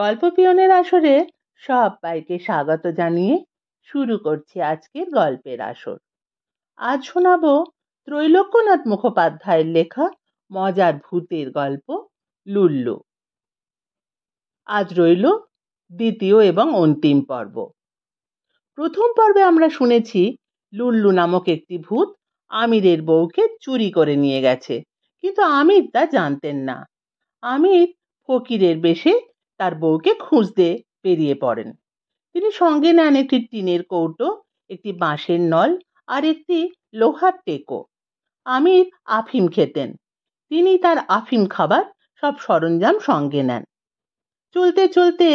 গল্প পিয়নের আসরে সবাইকে স্বাগত জানিয়ে শুরু করছি আজকের গল্পের আসর আজ শোনাব ত্রৈলোক্যনাথ মুখোপাধ্যায়ের লেখা মজার ভূতের গল্প লুল্লু আজ রইল দ্বিতীয় এবং অন্তিম পর্ব প্রথম পর্বে আমরা শুনেছি লুল্লু নামক একটি ভূত আমিরের বউকে চুরি করে নিয়ে গেছে কিন্তু আমির তা জানতেন না আমির ফকিরের বেশে তার বউকে খুঁজতে বেরিয়ে পড়েন তিনি সঙ্গে নেন একটি টিনের কৌটো একটি বাঁশের নল আর একটি লোহার টেকো আমির আফিম খেতেন তিনি তার আফিম খাবার সব সরঞ্জাম সঙ্গে নেন চলতে চলতে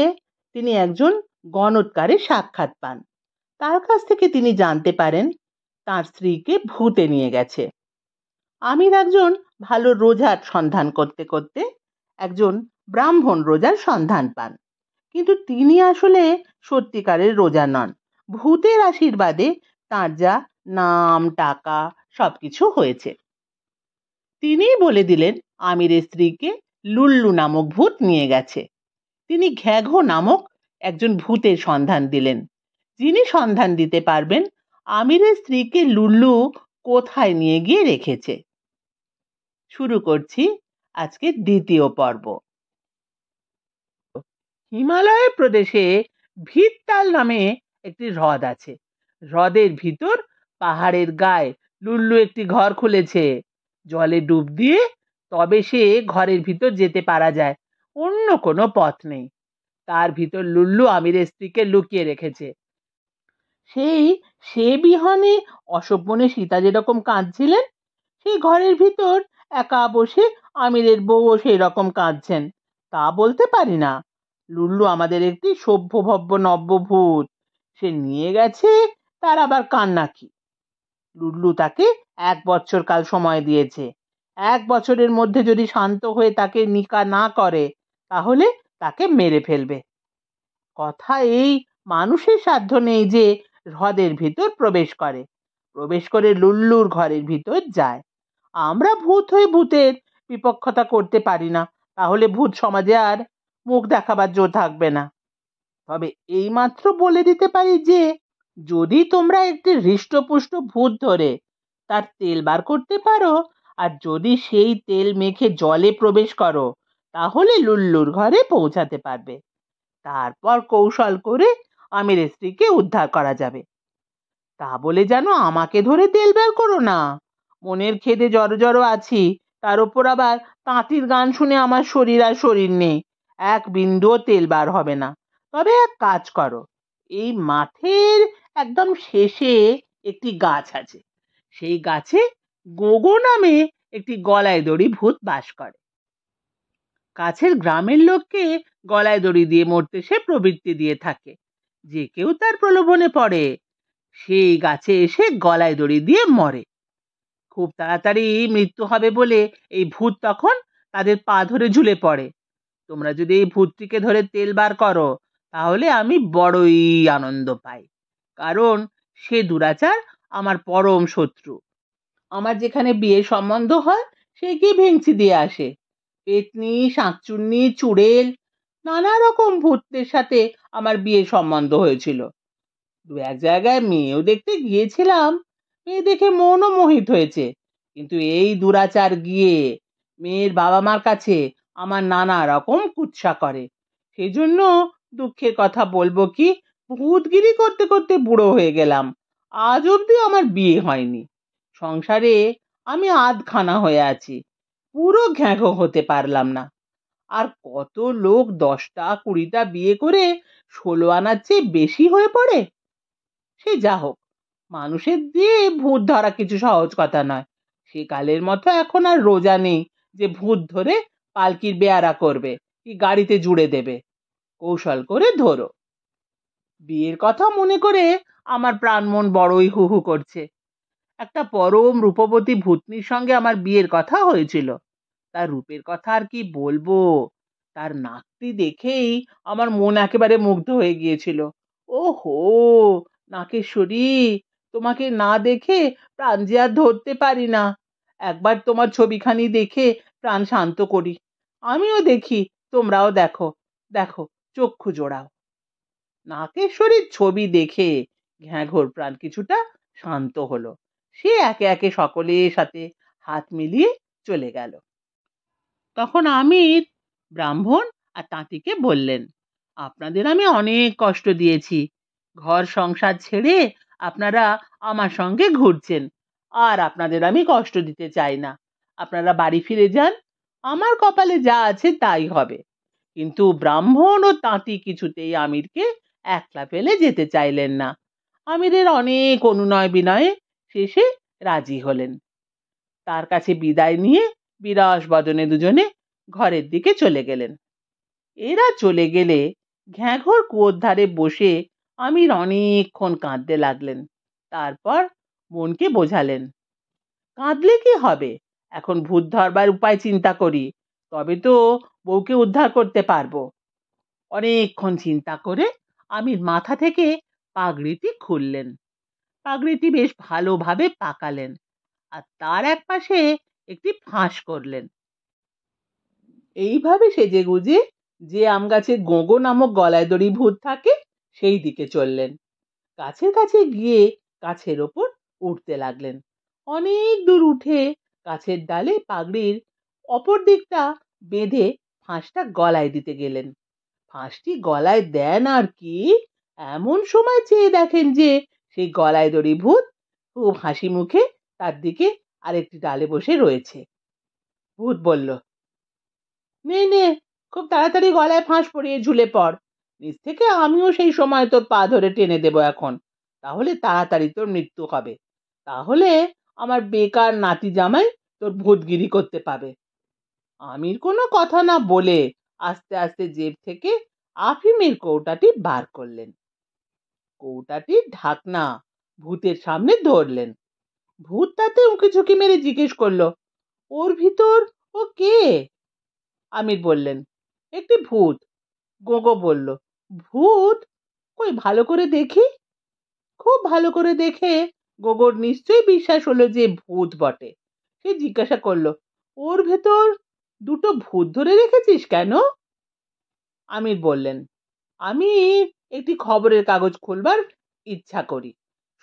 তিনি একজন গণৎকারের সাক্ষাৎ পান তার কাছ থেকে তিনি জানতে পারেন তার স্ত্রীকে ভূতে নিয়ে গেছে আমির একজন ভালো রোজার সন্ধান করতে করতে একজন ব্রাহ্মণ রোজার সন্ধান পান কিন্তু তিনি আসলে সত্যিকারের রোজা নন ভূতের আশীর্বাদে তাঁর যা নাম টাকা সবকিছু হয়েছে তিনিই বলে দিলেন আমিরের স্ত্রীকে লুল্লু নামক ভূত নিয়ে গেছে তিনি ঘ্যাঘো নামক একজন ভূতের সন্ধান দিলেন যিনি সন্ধান দিতে পারবেন আমিরের স্ত্রীকে লুল্লু কোথায় নিয়ে গিয়ে রেখেছে শুরু করছি আজকে দ্বিতীয় পর্ব হিমালয় প্রদেশে ভিততাল নামে একটি হ্রদ আছে হ্রদের ভিতর পাহাড়ের গায়ে লুল্লু একটি ঘর খুলেছে জলে ডুব দিয়ে তবে সে ঘরের ভিতর যেতে পারা যায় অন্য কোনো পথ নেই তার ভিতর লুল্লু আমিরের স্ত্রীকে লুকিয়ে রেখেছে সেই সে বিহনে অসভ্যনে সীতা যেরকম কাঁদছিলেন সেই ঘরের ভিতর একা বসে আমিরের বউও সেই রকম কাঁদছেন তা বলতে পারি না লুল্লু আমাদের একটি সভ্যভব্য নব্যভূত সে নিয়ে গেছে তার আবার কান্না কি লুল্লু তাকে এক বছর কাল সময় দিয়েছে এক বছরের মধ্যে যদি শান্ত হয়ে তাকে নিকা না করে তাহলে তাকে মেরে ফেলবে কথা এই মানুষের সাধ্য নেই যে হ্রদের ভিতর প্রবেশ করে প্রবেশ করে লুল্লুর ঘরের ভিতর যায় আমরা ভূত হয়ে ভূতের বিপক্ষতা করতে পারি না তাহলে ভূত সমাজে আর মুখ দেখাবার জোর থাকবে না তবে এইমাত্র বলে দিতে পারি যে যদি তোমরা একটি হৃষ্টপুষ্ট ভূত ধরে তার তেল বার করতে পারো আর যদি সেই তেল মেখে জলে প্রবেশ করো তাহলে লুল্লুর ঘরে পৌঁছাতে পারবে তারপর কৌশল করে আমির স্ত্রীকে উদ্ধার করা যাবে তা বলে যেন আমাকে ধরে তেল বের করো না মনের খেদে জড়ো জড়ো আছি তার ওপর আবার তাঁতির গান শুনে আমার শরীর আর শরীর নেই এক বিন্দু তেল বার হবে না তবে এক কাজ করো এই মাঠের একদম শেষে একটি গাছ আছে সেই গাছে গোগো নামে একটি গলায় দড়ি ভূত বাস করে কাছের গ্রামের লোককে গলায় দড়ি দিয়ে মরতে সে প্রবৃত্তি দিয়ে থাকে যে কেউ তার প্রলোভনে পড়ে সেই গাছে এসে গলায় দড়ি দিয়ে মরে খুব তাড়াতাড়ি মৃত্যু হবে বলে এই ভূত তখন তাদের পা ধরে ঝুলে পড়ে তোমরা যদি এই ভূতটিকে ধরে তেল বার করো তাহলে আমি বড়ই আনন্দ পাই কারণ সে দুরাচার আমার পরম শত্রু আমার যেখানে বিয়ে সম্বন্ধ হয় সে কি ভেঙচি দিয়ে আসে পেতনি শাঁকচুন্নি চুড়েল নানা রকম ভূতদের সাথে আমার বিয়ে সম্বন্ধ হয়েছিল দু এক জায়গায় মেয়েও দেখতে গিয়েছিলাম মেয়ে দেখে মনও মোহিত হয়েছে কিন্তু এই দুরাচার গিয়ে মেয়ের বাবা মার কাছে আমার নানা রকম কুৎসা করে সেজন্য দুঃখের কথা বলবো কি ভূতগিরি করতে করতে বুড়ো হয়ে গেলাম আজ অবধি আমার বিয়ে হয়নি সংসারে আমি আধখানা হয়ে আছি পুরো ঘ্যাঘো হতে পারলাম না আর কত লোক দশটা কুড়িটা বিয়ে করে ষোলো আনার চেয়ে বেশি হয়ে পড়ে সে যা হোক মানুষের দিয়ে ভূত ধরা কিছু সহজ কথা নয় সে কালের মতো এখন আর রোজা নেই যে ভূত ধরে পালকির বেয়ারা করবে কি গাড়িতে জুড়ে দেবে কৌশল করে ধরো বিয়ের কথা মনে করে আমার প্রাণ মন বড়ই হুহু করছে একটা পরম রূপবতী ভূতনির সঙ্গে আমার বিয়ের কথা হয়েছিল তার রূপের কথা আর কি বলবো তার নাকটি দেখেই আমার মন একেবারে মুগ্ধ হয়ে গিয়েছিল ও হো নাকেশ্বরী তোমাকে না দেখে প্রাণ যে আর ধরতে পারি না একবার তোমার ছবিখানি দেখে প্রাণ শান্ত করি আমিও দেখি তোমরাও দেখো দেখো চক্ষু জোড়াও নাকেশ্বরীর ছবি দেখে ঘ্যাঘর প্রাণ কিছুটা শান্ত হলো সে একে একে সকলের সাথে হাত মিলিয়ে চলে গেল তখন আমির ব্রাহ্মণ আর তাঁতিকে বললেন আপনাদের আমি অনেক কষ্ট দিয়েছি ঘর সংসার ছেড়ে আপনারা আমার সঙ্গে ঘুরছেন আর আপনাদের আমি কষ্ট দিতে চাই না আপনারা বাড়ি ফিরে যান আমার কপালে যা আছে তাই হবে কিন্তু ব্রাহ্মণ ও তাঁতি কিছুতেই আমিরকে একলা ফেলে যেতে চাইলেন না আমিরের অনেক অনুনয় বিনয়ে শেষে রাজি হলেন তার কাছে বিদায় নিয়ে বিরাস বদনে দুজনে ঘরের দিকে চলে গেলেন এরা চলে গেলে ঘ্যাঘর কুয়োর ধারে বসে আমির অনেকক্ষণ কাঁদতে লাগলেন তারপর মনকে বোঝালেন কাঁদলে কি হবে এখন ভূত ধরবার উপায় চিন্তা করি তবে তো বউকে উদ্ধার করতে পারবো অনেকক্ষণ চিন্তা করে আমির মাথা থেকে পাগড়িটি খুললেন পাগড়িটি বেশ ভালোভাবে পাকালেন আর তার এক পাশে একটি ফাঁস করলেন এইভাবে সেজে গুজে যে আম গাছে গোগো নামক গলায় দড়ি ভূত থাকে সেই দিকে চললেন কাছে কাছে গিয়ে গাছের ওপর উঠতে লাগলেন অনেক দূর উঠে গাছের ডালে পাগড়ির অপর দিকটা বেঁধে ফাঁসটা গলায় দিতে গেলেন ফাঁসটি গলায় দেন আর কি এমন সময় চেয়ে দেখেন যে সেই গলায় দড়ি ভূত খুব হাসি মুখে তার দিকে আরেকটি ডালে বসে রয়েছে ভূত বলল নে নে খুব তাড়াতাড়ি গলায় ফাঁস পরিয়ে ঝুলে পড় নিচ থেকে আমিও সেই সময় তোর পা ধরে টেনে দেব এখন তাহলে তাড়াতাড়ি তোর মৃত্যু হবে তাহলে আমার বেকার নাতি জামাই তোর ভোটগিরি করতে পাবে আমির কোনো কথা না বলে আস্তে আস্তে জেব থেকে আফিমের কৌটাটি বার করলেন কৌটাটির ঢাকনা ভূতের সামনে ধরলেন ভূত তাতে উঁকি ঝুঁকি মেরে জিজ্ঞেস করলো ওর ভিতর ও কে আমির বললেন একটি ভূত গোগো বলল ভূত কই ভালো করে দেখি খুব ভালো করে দেখে গোবর নিশ্চয়ই বিশ্বাস হলো যে ভূত বটে সে জিজ্ঞাসা করলো ওর ভেতর দুটো ভূত ধরে রেখেছিস কেন আমির বললেন আমি একটি খবরের কাগজ খুলবার ইচ্ছা করি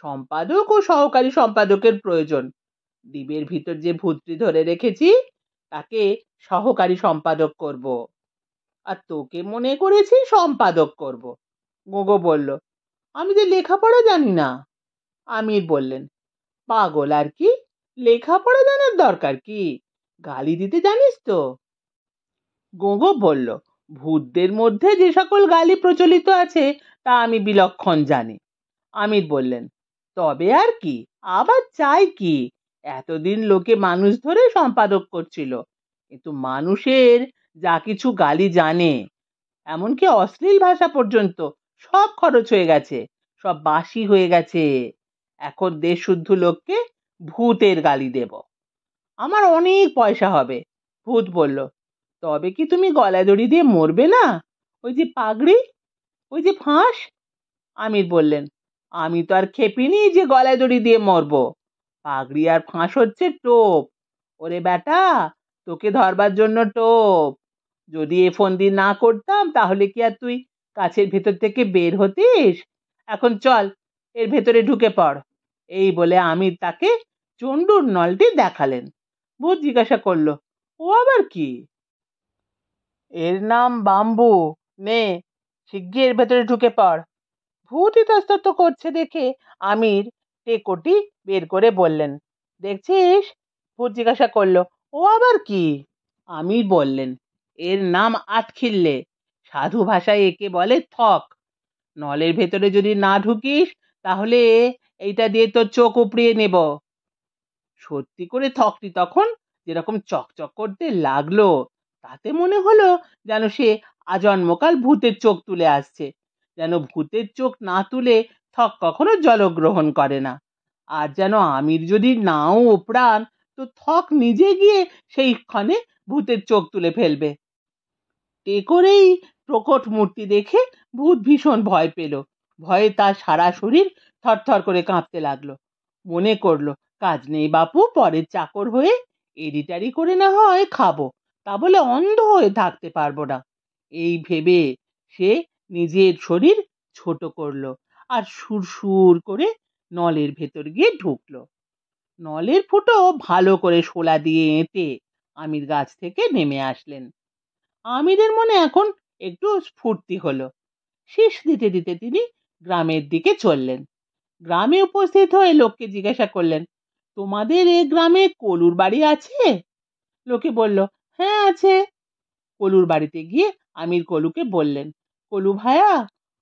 সম্পাদক ও সহকারী সম্পাদকের প্রয়োজন দ্বীপের ভিতর যে ভূতটি ধরে রেখেছি তাকে সহকারী সম্পাদক করব আর তোকে মনে করেছি সম্পাদক করব গোগো বলল আমি যে লেখাপড়া জানি না আমির বললেন পাগল আর কি লেখাপড়া জানার দরকার কি গালি দিতে জানিস তো গোগো বলল ভূতদের মধ্যে যে সকল গালি প্রচলিত আছে তা আমি বিলক্ষণ জানি আমির বললেন তবে আর কি আবার চাই কি এতদিন লোকে মানুষ ধরে সম্পাদক করছিল কিন্তু মানুষের যা কিছু গালি জানে এমনকি অশ্লীল ভাষা পর্যন্ত সব খরচ হয়ে গেছে সব বাসি হয়ে গেছে এখন শুদ্ধ লোককে ভূতের গালি দেব আমার অনেক পয়সা হবে ভূত বলল তবে কি তুমি গলায় দড়ি দিয়ে মরবে না ওই যে পাগড়ি ওই যে ফাঁস আমির বললেন আমি তো আর খেপিনি যে গলায় দড়ি দিয়ে মরবো পাগড়ি আর ফাঁস হচ্ছে টোপ ওরে বেটা তোকে ধরবার জন্য টোপ যদি এ ফোন দিয়ে না করতাম তাহলে কি আর তুই কাছের ভেতর থেকে বের হতিস এখন চল এর ভেতরে ঢুকে পড় এই বলে আমির তাকে চণ্ডুর নলটি দেখালেন ভূত জিজ্ঞাসা করল ও আবার কি এর নাম বাম্বু নে শিগগির ভেতরে ঢুকে পড় ভূত ইতস্তত করছে দেখে আমির টেকোটি বের করে বললেন দেখছিস ভূত জিজ্ঞাসা করল ও আবার কি আমির বললেন এর নাম আটখিল্লে সাধু ভাষায় একে বলে থক নলের ভেতরে যদি না ঢুকিস তাহলে এইটা দিয়ে তোর চোখ উপড়িয়ে নেব সত্যি করে থকটি তখন যেরকম চকচক করতে লাগলো তাতে মনে হলো যেন সে আজন্মকাল ভূতের চোখ তুলে আসছে যেন ভূতের চোখ না তুলে থক কখনো জলগ্রহণ করে না আর যেন আমির যদি নাও ওপড়ান তো থক নিজে গিয়ে সেই ক্ষণে ভূতের চোখ তুলে ফেলবে টেকরেই প্রকট মূর্তি দেখে ভূত ভীষণ ভয় পেল ভয়ে তার সারা শরীর থরথর করে কাঁপতে লাগলো মনে করলো কাজ নেই বাপু পরের চাকর হয়ে এডিটারি করে না হয় খাবো তা বলে অন্ধ হয়ে থাকতে পারবো না এই ভেবে সে নিজের শরীর ছোট করলো আর সুরসুর করে নলের ভেতর গিয়ে ঢুকলো নলের ফুটো ভালো করে শোলা দিয়ে এঁতে আমির গাছ থেকে নেমে আসলেন আমিরের মনে এখন একটু স্ফূর্তি হলো শেষ দিতে দিতে তিনি গ্রামের দিকে চললেন গ্রামে উপস্থিত হয়ে লোককে জিজ্ঞাসা করলেন তোমাদের এ গ্রামে কলুর বাড়ি আছে লোকে বলল হ্যাঁ আছে কলুর বাড়িতে গিয়ে আমির কলুকে বললেন কলু ভায়া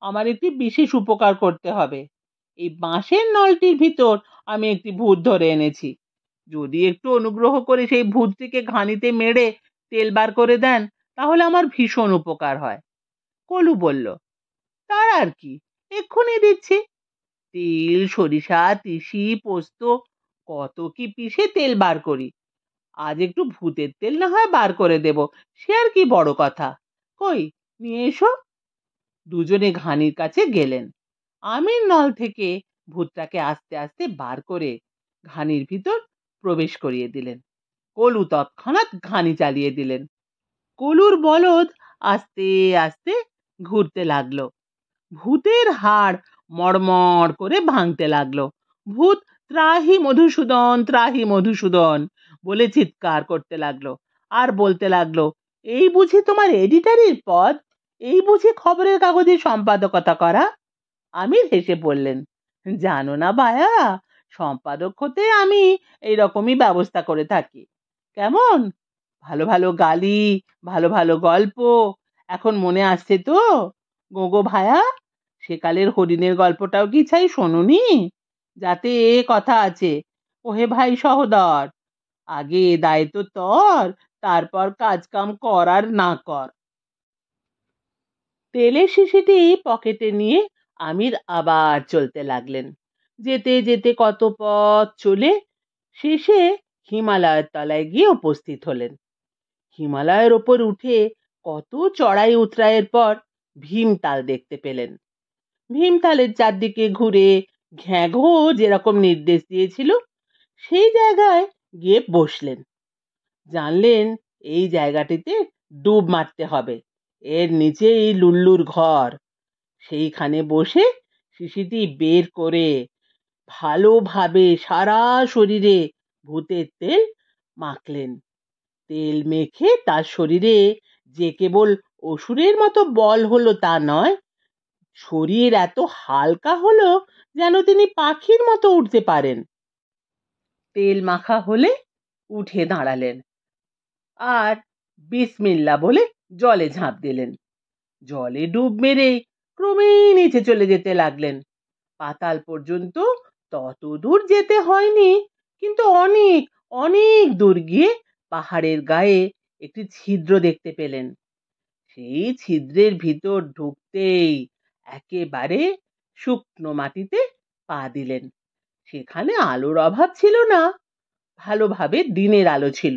আমার একটি বিশেষ উপকার করতে হবে এই বাঁশের নলটির ভিতর আমি একটি ভূত ধরে এনেছি যদি একটু অনুগ্রহ করে সেই ভূতটিকে ঘানিতে মেরে তেল বার করে দেন তাহলে আমার ভীষণ উপকার হয় কলু বলল তার আর কি এক্ষুনি দিচ্ছি তিল সরিষা তিসি পোস্ত কত কি পিষে তেল বার করি আজ একটু ভূতের তেল না হয় বার করে দেব সে আর কি বড় কথা কই নিয়ে এসো দুজনে ঘানির কাছে গেলেন আমের নল থেকে ভূতটাকে আস্তে আস্তে বার করে ঘানির ভিতর প্রবেশ করিয়ে দিলেন কলু তৎক্ষণাৎ ঘানি চালিয়ে দিলেন কলুর বলদ আস্তে আস্তে ঘুরতে লাগলো ভূতের হাড় মড়মড় করে ভাঙতে লাগলো ভূত ত্রাহি মধুসূদন ত্রাহি মধুসূদন বলে চিৎকার করতে লাগলো আর বলতে লাগলো এই বুঝি তোমার এডিটারির পদ এই বুঝি খবরের কাগজে সম্পাদকতা করা আমি হেসে পড়লেন জানো না ভায়া সম্পাদক হতে আমি এইরকমই ব্যবস্থা করে থাকি কেমন ভালো ভালো গালি ভালো ভালো গল্প এখন মনে আসছে তো গোগো ভায়া সেকালের হরিণের গল্পটাও কি ছাই শোনোনি যাতে এ কথা আছে ওহে ভাই সহদর আগে দায়িত্ব তর তারপর কাজকাম কর আর না কর তেলের শিশিটি পকেটে নিয়ে আমির আবার চলতে লাগলেন যেতে যেতে কত পথ চলে শেষে হিমালয়ের তলায় গিয়ে উপস্থিত হলেন হিমালয়ের ওপর উঠে কত চড়াই উতরাইয়ের পর ভীমতাল দেখতে পেলেন ভীমতালের চারদিকে ঘুরে ঘ্যাঘো যেরকম নির্দেশ দিয়েছিল সেই জায়গায় গিয়ে বসলেন জানলেন এই জায়গাটিতে ডুব মারতে হবে এর নিচেই লুল্লুর ঘর সেইখানে বসে শিশিটি বের করে ভালোভাবে সারা শরীরে ভূতের তেল মাখলেন তেল মেখে তার শরীরে যে কেবল অসুরের মতো বল হলো তা নয় শরীর এত হালকা হলো যেন তিনি পাখির মতো উঠতে পারেন তেল মাখা হলে উঠে দাঁড়ালেন আর বিসমিল্লা বলে জলে ঝাঁপ দিলেন জলে ডুব মেরে ক্রমেই নিচে চলে যেতে লাগলেন পাতাল পর্যন্ত তত দূর যেতে হয়নি কিন্তু অনেক অনেক দূর গিয়ে পাহাড়ের গায়ে একটি ছিদ্র দেখতে পেলেন সেই ছিদ্রের ভিতর ঢুকতেই একেবারে শুকনো মাটিতে পা দিলেন সেখানে আলোর অভাব ছিল না ভালোভাবে দিনের আলো ছিল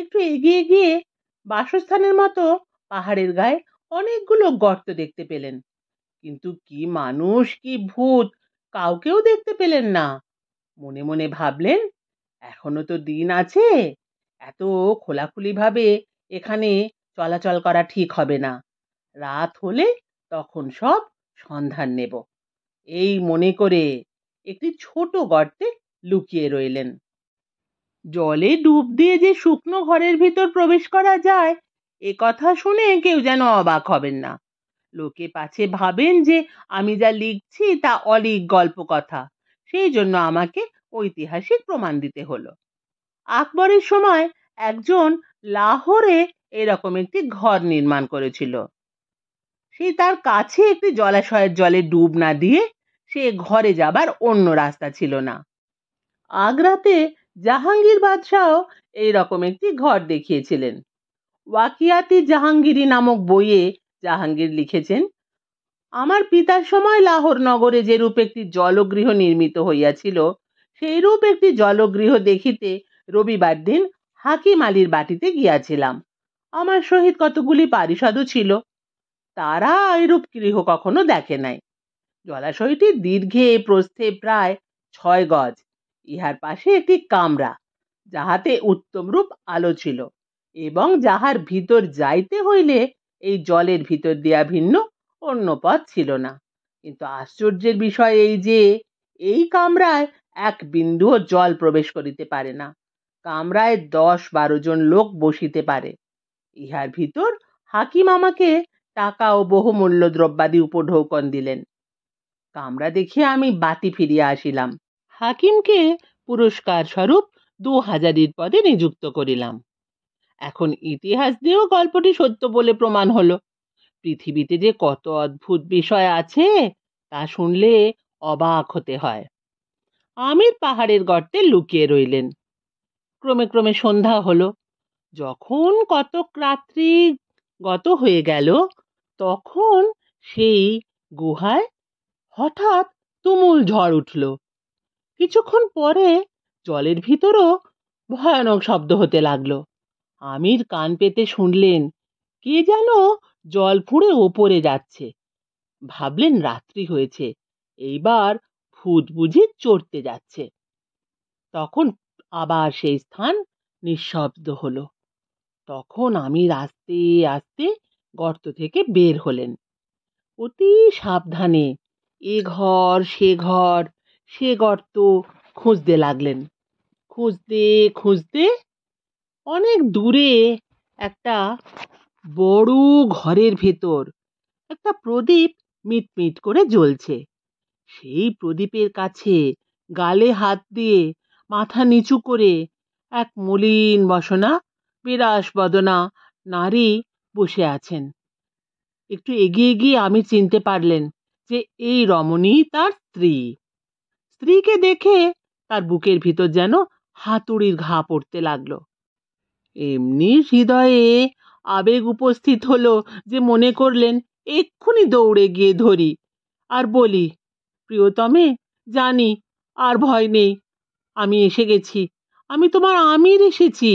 একটু এগিয়ে গিয়ে বাসস্থানের মতো পাহাড়ের গায়ে অনেকগুলো গর্ত দেখতে পেলেন কিন্তু কি মানুষ কি ভূত কাউকেও দেখতে পেলেন না মনে মনে ভাবলেন এখনো তো দিন আছে এত খোলাখুলিভাবে এখানে চলাচল করা ঠিক হবে না রাত হলে তখন সব সন্ধান নেব এই মনে করে একটি ছোট গর্তে লুকিয়ে রইলেন জলে ডুব দিয়ে যে শুকনো ঘরের ভিতর প্রবেশ করা যায় এ কথা শুনে কেউ যেন অবাক হবেন না লোকে পাছে ভাবেন যে আমি যা লিখছি তা অলিক গল্প কথা সেই জন্য আমাকে ঐতিহাসিক প্রমাণ দিতে হলো আকবরের সময় একজন লাহোরে এরকম একটি ঘর নির্মাণ করেছিল সে তার কাছে একটি জলাশয়ের জলে ডুব না দিয়ে সে ঘরে যাবার অন্য রাস্তা ছিল না আগ্রাতে জাহাঙ্গীর বাদশাহ এই রকম একটি ঘর দেখিয়েছিলেন ওয়াকিয়াতি জাহাঙ্গীরি নামক বইয়ে জাহাঙ্গীর লিখেছেন আমার পিতার সময় লাহোর নগরে যেরূপ একটি জলগৃহ নির্মিত হইয়াছিল সেইরূপ একটি জলগৃহ দেখিতে রবিবার দিন হাকিম আলীর বাটিতে গিয়াছিলাম আমার সহিত কতগুলি পারিষদও ছিল তারা এরূপ গৃহ কখনো দেখে নাই জলাশয়টি দীর্ঘে প্রস্থে প্রায় ছয় গজ ইহার পাশে একটি কামরা যাহাতে উত্তমরূপ আলো ছিল এবং যাহার ভিতর যাইতে হইলে এই জলের ভিতর দিয়া ভিন্ন অন্য পথ ছিল না কিন্তু আশ্চর্যের বিষয় এই যে এই কামরায় এক বিন্দুও জল প্রবেশ করিতে পারে না কামরায় দশ বারো জন লোক বসিতে পারে ইহার ভিতর হাকিম আমাকে টাকা ও বহুমূল্য দ্রব্যাদি উপঢৌকন দিলেন কামরা দেখিয়া আমি বাতি ফিরিয়া আসিলাম হাকিমকে পুরস্কার স্বরূপ দু হাজারির পদে নিযুক্ত করিলাম এখন ইতিহাস দিয়েও গল্পটি সত্য বলে প্রমাণ হলো পৃথিবীতে যে কত অদ্ভুত বিষয় আছে তা শুনলে অবাক হতে হয় আমির পাহাড়ের গর্তে লুকিয়ে রইলেন ক্রমে ক্রমে সন্ধ্যা হলো যখন কতক রাত্রি গত হয়ে গেল তখন সেই গুহায় হঠাৎ তুমুল ঝড় উঠল কিছুক্ষণ পরে জলের ভিতরও ভয়ানক শব্দ হতে লাগলো আমির কান পেতে শুনলেন কে যেন জল ফুঁড়ে ওপরে যাচ্ছে ভাবলেন রাত্রি হয়েছে এইবার ভূত বুঝে চড়তে যাচ্ছে তখন আবার সেই স্থান নিঃশব্দ হলো তখন আমির আস্তে আস্তে গর্ত থেকে বের হলেন অতি সাবধানে এ ঘর সে ঘর সে গর্ত খুঁজতে লাগলেন খুঁজতে খুঁজতে অনেক দূরে একটা বড় ঘরের ভেতর একটা প্রদীপ মিটমিট করে জ্বলছে সেই প্রদীপের কাছে গালে হাত দিয়ে মাথা নিচু করে এক মলিন বসনা বিরাস বদনা নারী বসে আছেন একটু এগিয়ে গিয়ে আমি চিনতে পারলেন যে এই রমণী তার স্ত্রী স্ত্রীকে দেখে তার বুকের ভিতর যেন হাতুড়ির ঘা পড়তে লাগলো এমনি হৃদয়ে আবেগ উপস্থিত হলো যে মনে করলেন এক্ষুনি দৌড়ে গিয়ে ধরি আর বলি প্রিয়তমে জানি আর ভয় নেই আমি এসে গেছি আমি তোমার আমির এসেছি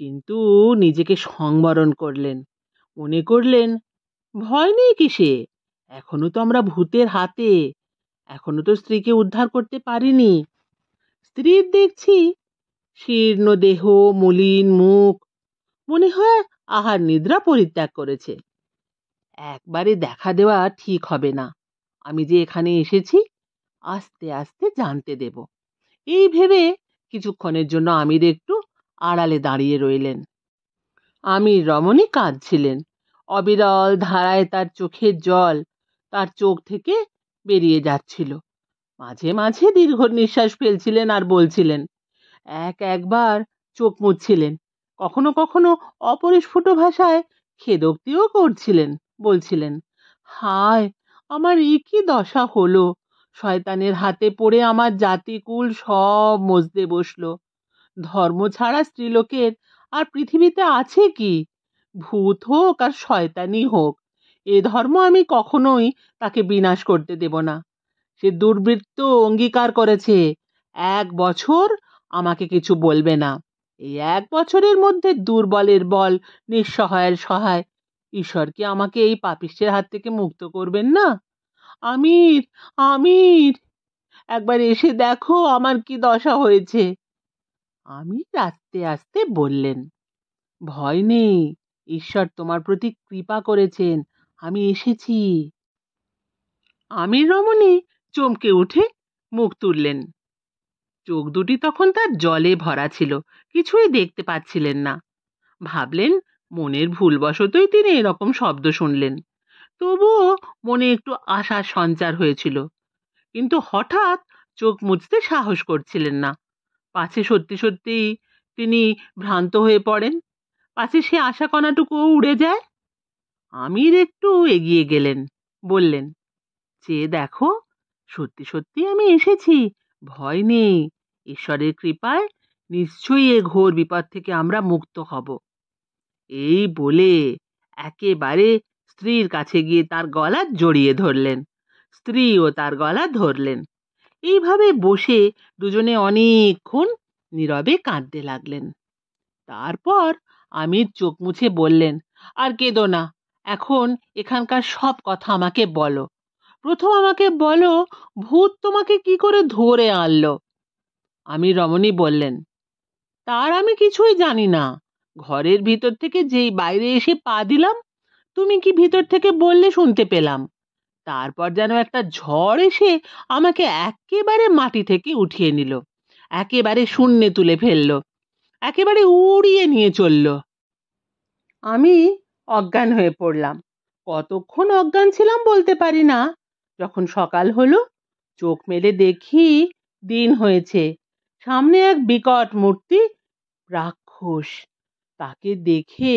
কিন্তু নিজেকে সংবরণ করলেন মনে করলেন ভয় নেই কিসে এখনো তো আমরা ভূতের হাতে এখনো তো স্ত্রীকে উদ্ধার করতে পারিনি স্ত্রীর দেখছি শীর্ণ দেহ মলিন মুখ মনে হয় আহার নিদ্রা পরিত্যাগ করেছে একবারে দেখা দেওয়া ঠিক হবে না আমি যে এখানে এসেছি আস্তে আস্তে জানতে দেব এই ভেবে কিছুক্ষণের জন্য আমির একটু আড়ালে দাঁড়িয়ে রইলেন আমি রমণী কাঁদছিলেন অবিরল ধারায় তার চোখের জল তার চোখ থেকে বেরিয়ে যাচ্ছিল মাঝে মাঝে দীর্ঘ নিঃশ্বাস ফেলছিলেন আর বলছিলেন এক একবার চোখ মুছছিলেন কখনো কখনো অপরিস্ফুট ভাষায় খেদক্তিও করছিলেন বলছিলেন হায় আমার ই কি দশা হলো শয়তানের হাতে পড়ে আমার জাতিকুল সব মজদে বসলো ধর্ম ছাড়া স্ত্রীলোকের আর পৃথিবীতে আছে কি ভূত হোক আর শয়তানি হোক এ ধর্ম আমি কখনোই তাকে বিনাশ করতে দেব না সে দুর্বৃত্ত অঙ্গীকার করেছে এক বছর আমাকে কিছু বলবে না এই এক বছরের মধ্যে দুর্বলের বল নিঃসহায়ের সহায় ঈশ্বর কি আমাকে এই পাপিষ্টের হাত থেকে মুক্ত করবেন না আমির আমির একবার এসে দেখো আমার কি দশা হয়েছে আমির আস্তে আস্তে বললেন ভয় নেই ঈশ্বর তোমার প্রতি কৃপা করেছেন আমি এসেছি আমির রমণী চমকে উঠে মুখ তুললেন চোখ দুটি তখন তার জলে ভরা ছিল কিছুই দেখতে পাচ্ছিলেন না ভাবলেন মনের ভুলবশতই তিনি এরকম শব্দ শুনলেন তবুও মনে একটু আশার সঞ্চার হয়েছিল কিন্তু হঠাৎ চোখ মুছতে সাহস করছিলেন না পাছে সত্যি সত্যিই তিনি ভ্রান্ত হয়ে পড়েন পাছে সে আশা কণাটুকুও উড়ে যায় আমির একটু এগিয়ে গেলেন বললেন চেয়ে দেখো সত্যি সত্যি আমি এসেছি ভয় নেই ঈশ্বরের কৃপায় নিশ্চয়ই এ ঘোর বিপদ থেকে আমরা মুক্ত হব এই বলে একেবারে স্ত্রীর কাছে গিয়ে তার গলা জড়িয়ে ধরলেন স্ত্রীও তার গলা ধরলেন এইভাবে বসে দুজনে অনেকক্ষণ নীরবে কাঁদতে লাগলেন তারপর আমির চোখ মুছে বললেন আর কেঁদো না এখন এখানকার সব কথা আমাকে বলো প্রথম আমাকে বলো ভূত তোমাকে কি করে ধরে আনলো আমি রমণী বললেন তার আমি কিছুই জানি না ঘরের ভিতর থেকে যেই বাইরে এসে পা দিলাম তুমি কি ভিতর থেকে বললে শুনতে পেলাম তারপর যেন একটা ঝড় এসে আমাকে একেবারে মাটি থেকে উঠিয়ে নিল একেবারে শূন্যে তুলে ফেললো একেবারে উড়িয়ে নিয়ে চলল আমি অজ্ঞান হয়ে পড়লাম কতক্ষণ অজ্ঞান ছিলাম বলতে পারি না যখন সকাল হলো চোখ মেলে দেখি দিন হয়েছে সামনে এক বিকট মূর্তি রাক্ষস তাকে দেখে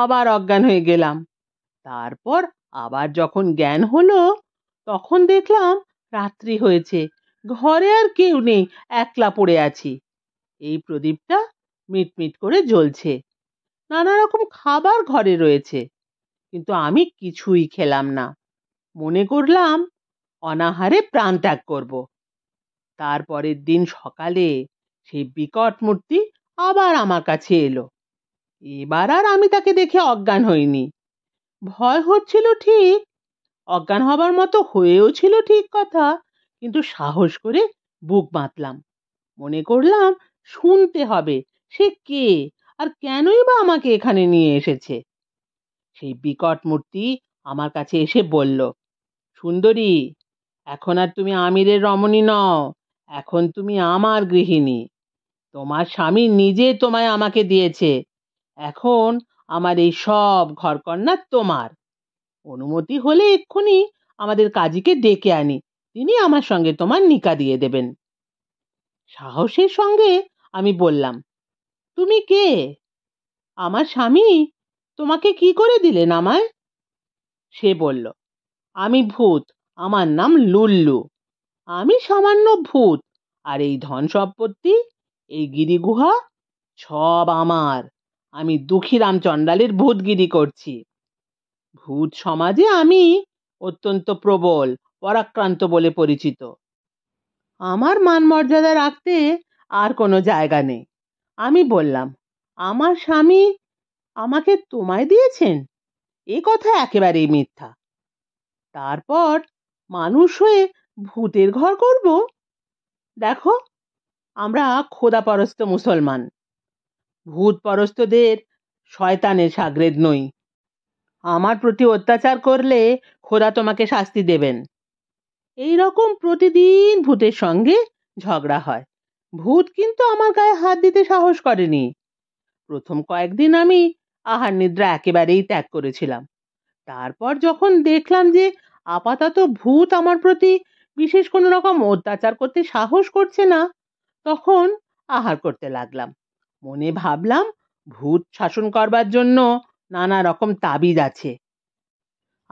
আবার অজ্ঞান হয়ে গেলাম তারপর আবার যখন জ্ঞান হলো তখন দেখলাম রাত্রি হয়েছে ঘরে আর কেউ নেই একলা পড়ে আছি এই প্রদীপটা মিটমিট করে জ্বলছে নানা রকম খাবার ঘরে রয়েছে কিন্তু আমি কিছুই খেলাম না মনে করলাম অনাহারে প্রাণ ত্যাগ করব তারপরের দিন সকালে সেই বিকট মূর্তি আবার আমার কাছে এলো এবার আর আমি তাকে দেখে অজ্ঞান হইনি ভয় হচ্ছিল ঠিক অজ্ঞান হবার মতো হয়েও ছিল ঠিক কথা কিন্তু সাহস করে বুক বাঁধলাম মনে করলাম শুনতে হবে সে কে আর কেনই বা আমাকে এখানে নিয়ে এসেছে সেই বিকট মূর্তি আমার কাছে এসে বলল সুন্দরী এখন আর তুমি আমিরের রমণী নও এখন তুমি আমার গৃহিণী তোমার স্বামী নিজে তোমায় আমাকে দিয়েছে এখন আমার এই সব ঘরকন্না তোমার অনুমতি হলে এক্ষুনি আমাদের কাজীকে ডেকে আনি তিনি আমার সঙ্গে তোমার নিকা দিয়ে দেবেন সাহসের সঙ্গে আমি বললাম তুমি কে আমার স্বামী তোমাকে কি করে দিলেন আমায় সে বলল আমি ভূত আমার নাম লুল্লু আমি সামান্য ভূত আর এই ধন সম্পত্তি এই গিরিগুহা সব আমার আমি দুঃখীরাম চণ্ডালের ভূতগিরি করছি ভূত সমাজে আমি অত্যন্ত প্রবল পরাক্রান্ত বলে পরিচিত আমার মান মর্যাদা রাখতে আর কোনো জায়গা নেই আমি বললাম আমার স্বামী আমাকে তোমায় দিয়েছেন এ কথা একেবারেই মিথ্যা তারপর মানুষ হয়ে ভূতের ঘর করব দেখো আমরা খোদাপরস্ত মুসলমান ভূত পরস্তদের শয়তানের সাগরেদ নই আমার প্রতি অত্যাচার করলে খোদা তোমাকে শাস্তি দেবেন এই রকম প্রতিদিন ভূতের সঙ্গে ঝগড়া হয় ভূত কিন্তু আমার গায়ে হাত দিতে সাহস করেনি প্রথম কয়েকদিন আমি আহার নিদ্রা একেবারেই ত্যাগ করেছিলাম তারপর যখন দেখলাম যে আপাতত ভূত আমার প্রতি বিশেষ কোনো রকম অত্যাচার করতে সাহস করছে না তখন আহার করতে লাগলাম মনে ভাবলাম ভূত শাসন করবার জন্য নানা রকম তাবিজ আছে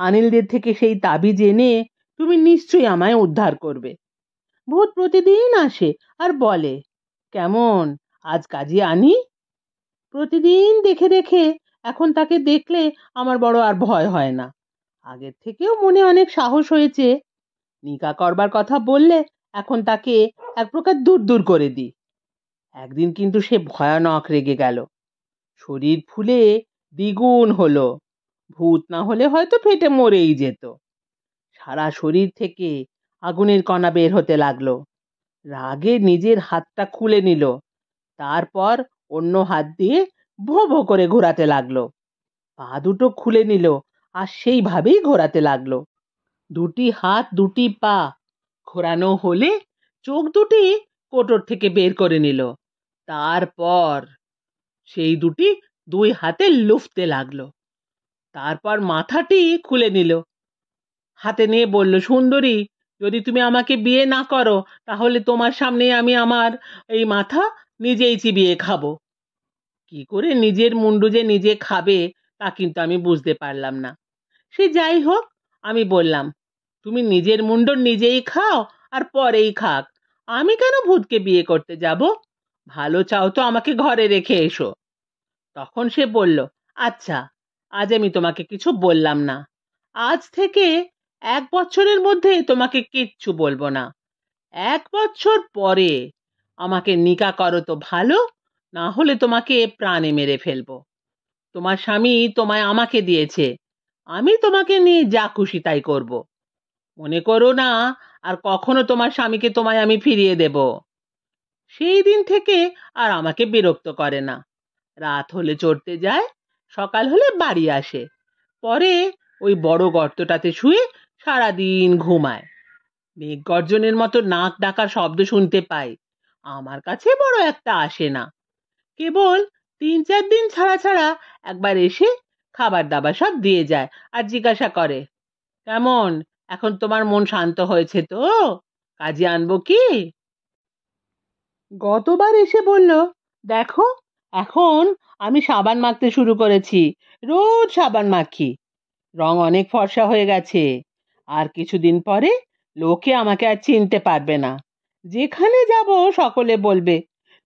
আনিলদের থেকে সেই তাবিজ এনে তুমি নিশ্চয়ই আমায় উদ্ধার করবে ভূত প্রতিদিন আসে আর বলে কেমন আজ কাজে আনি প্রতিদিন দেখে দেখে এখন তাকে দেখলে আমার বড় আর ভয় হয় না আগের থেকেও মনে অনেক সাহস হয়েছে নিকা করবার কথা বললে এখন তাকে এক প্রকার দূর দূর করে দিই একদিন কিন্তু সে ভয়ানক রেগে গেল শরীর ফুলে দ্বিগুণ হলো ভূত না হলে হয়তো ফেটে মরেই যেত সারা শরীর থেকে আগুনের কণা বের হতে লাগলো রাগে নিজের হাতটা খুলে নিল তারপর অন্য হাত দিয়ে ভো ভো করে ঘোরাতে লাগলো পা দুটো খুলে নিল আর সেইভাবেই ঘোরাতে লাগলো দুটি হাত দুটি পা ঘোরানো হলে চোখ দুটি কোটর থেকে বের করে নিল তারপর সেই দুটি দুই হাতে লুফতে লাগলো তারপর মাথাটি খুলে নিল হাতে নিয়ে বলল সুন্দরী যদি তুমি আমাকে বিয়ে না করো তাহলে তোমার সামনে আমি আমার এই মাথা নিজেই চিবিয়ে খাবো কি করে নিজের মুন্ডু যে নিজে খাবে তা কিন্তু আমি বুঝতে পারলাম না সে যাই হোক আমি বললাম তুমি নিজের মুন্ডু নিজেই খাও আর পরেই খাক আমি কেন ভূতকে বিয়ে করতে যাব ভালো চাও তো আমাকে ঘরে রেখে এসো তখন সে বলল আচ্ছা আজ আমি তোমাকে কিছু বললাম না আজ থেকে এক বছরের মধ্যে তোমাকে কিচ্ছু বলবো না এক বছর পরে আমাকে নিকা করো তো ভালো না হলে তোমাকে প্রাণে মেরে ফেলবো তোমার স্বামী তোমায় আমাকে দিয়েছে আমি তোমাকে নিয়ে যা খুশি তাই করবো মনে করো না আর কখনো তোমার স্বামীকে তোমায় আমি ফিরিয়ে দেবো সেই দিন থেকে আর আমাকে বিরক্ত করে না রাত হলে চড়তে যায় সকাল হলে বাড়ি আসে পরে ওই বড় গর্তটাতে শুয়ে সারাদিন ঘুমায় মেঘ গর্জনের মতো নাক ডাকার শব্দ শুনতে পাই আমার কাছে বড় একটা আসে না কেবল তিন চার দিন ছাড়া ছাড়া একবার এসে খাবার দাবার সব দিয়ে যায় আর জিজ্ঞাসা করে কেমন এখন তোমার মন শান্ত হয়েছে তো কাজে আনবো কি গতবার এসে বলল দেখো এখন আমি সাবান মাখতে শুরু করেছি রোজ সাবান মাখি রং অনেক ফর্সা হয়ে গেছে আর কিছুদিন পরে লোকে আমাকে আর চিনতে পারবে না যেখানে যাব সকলে বলবে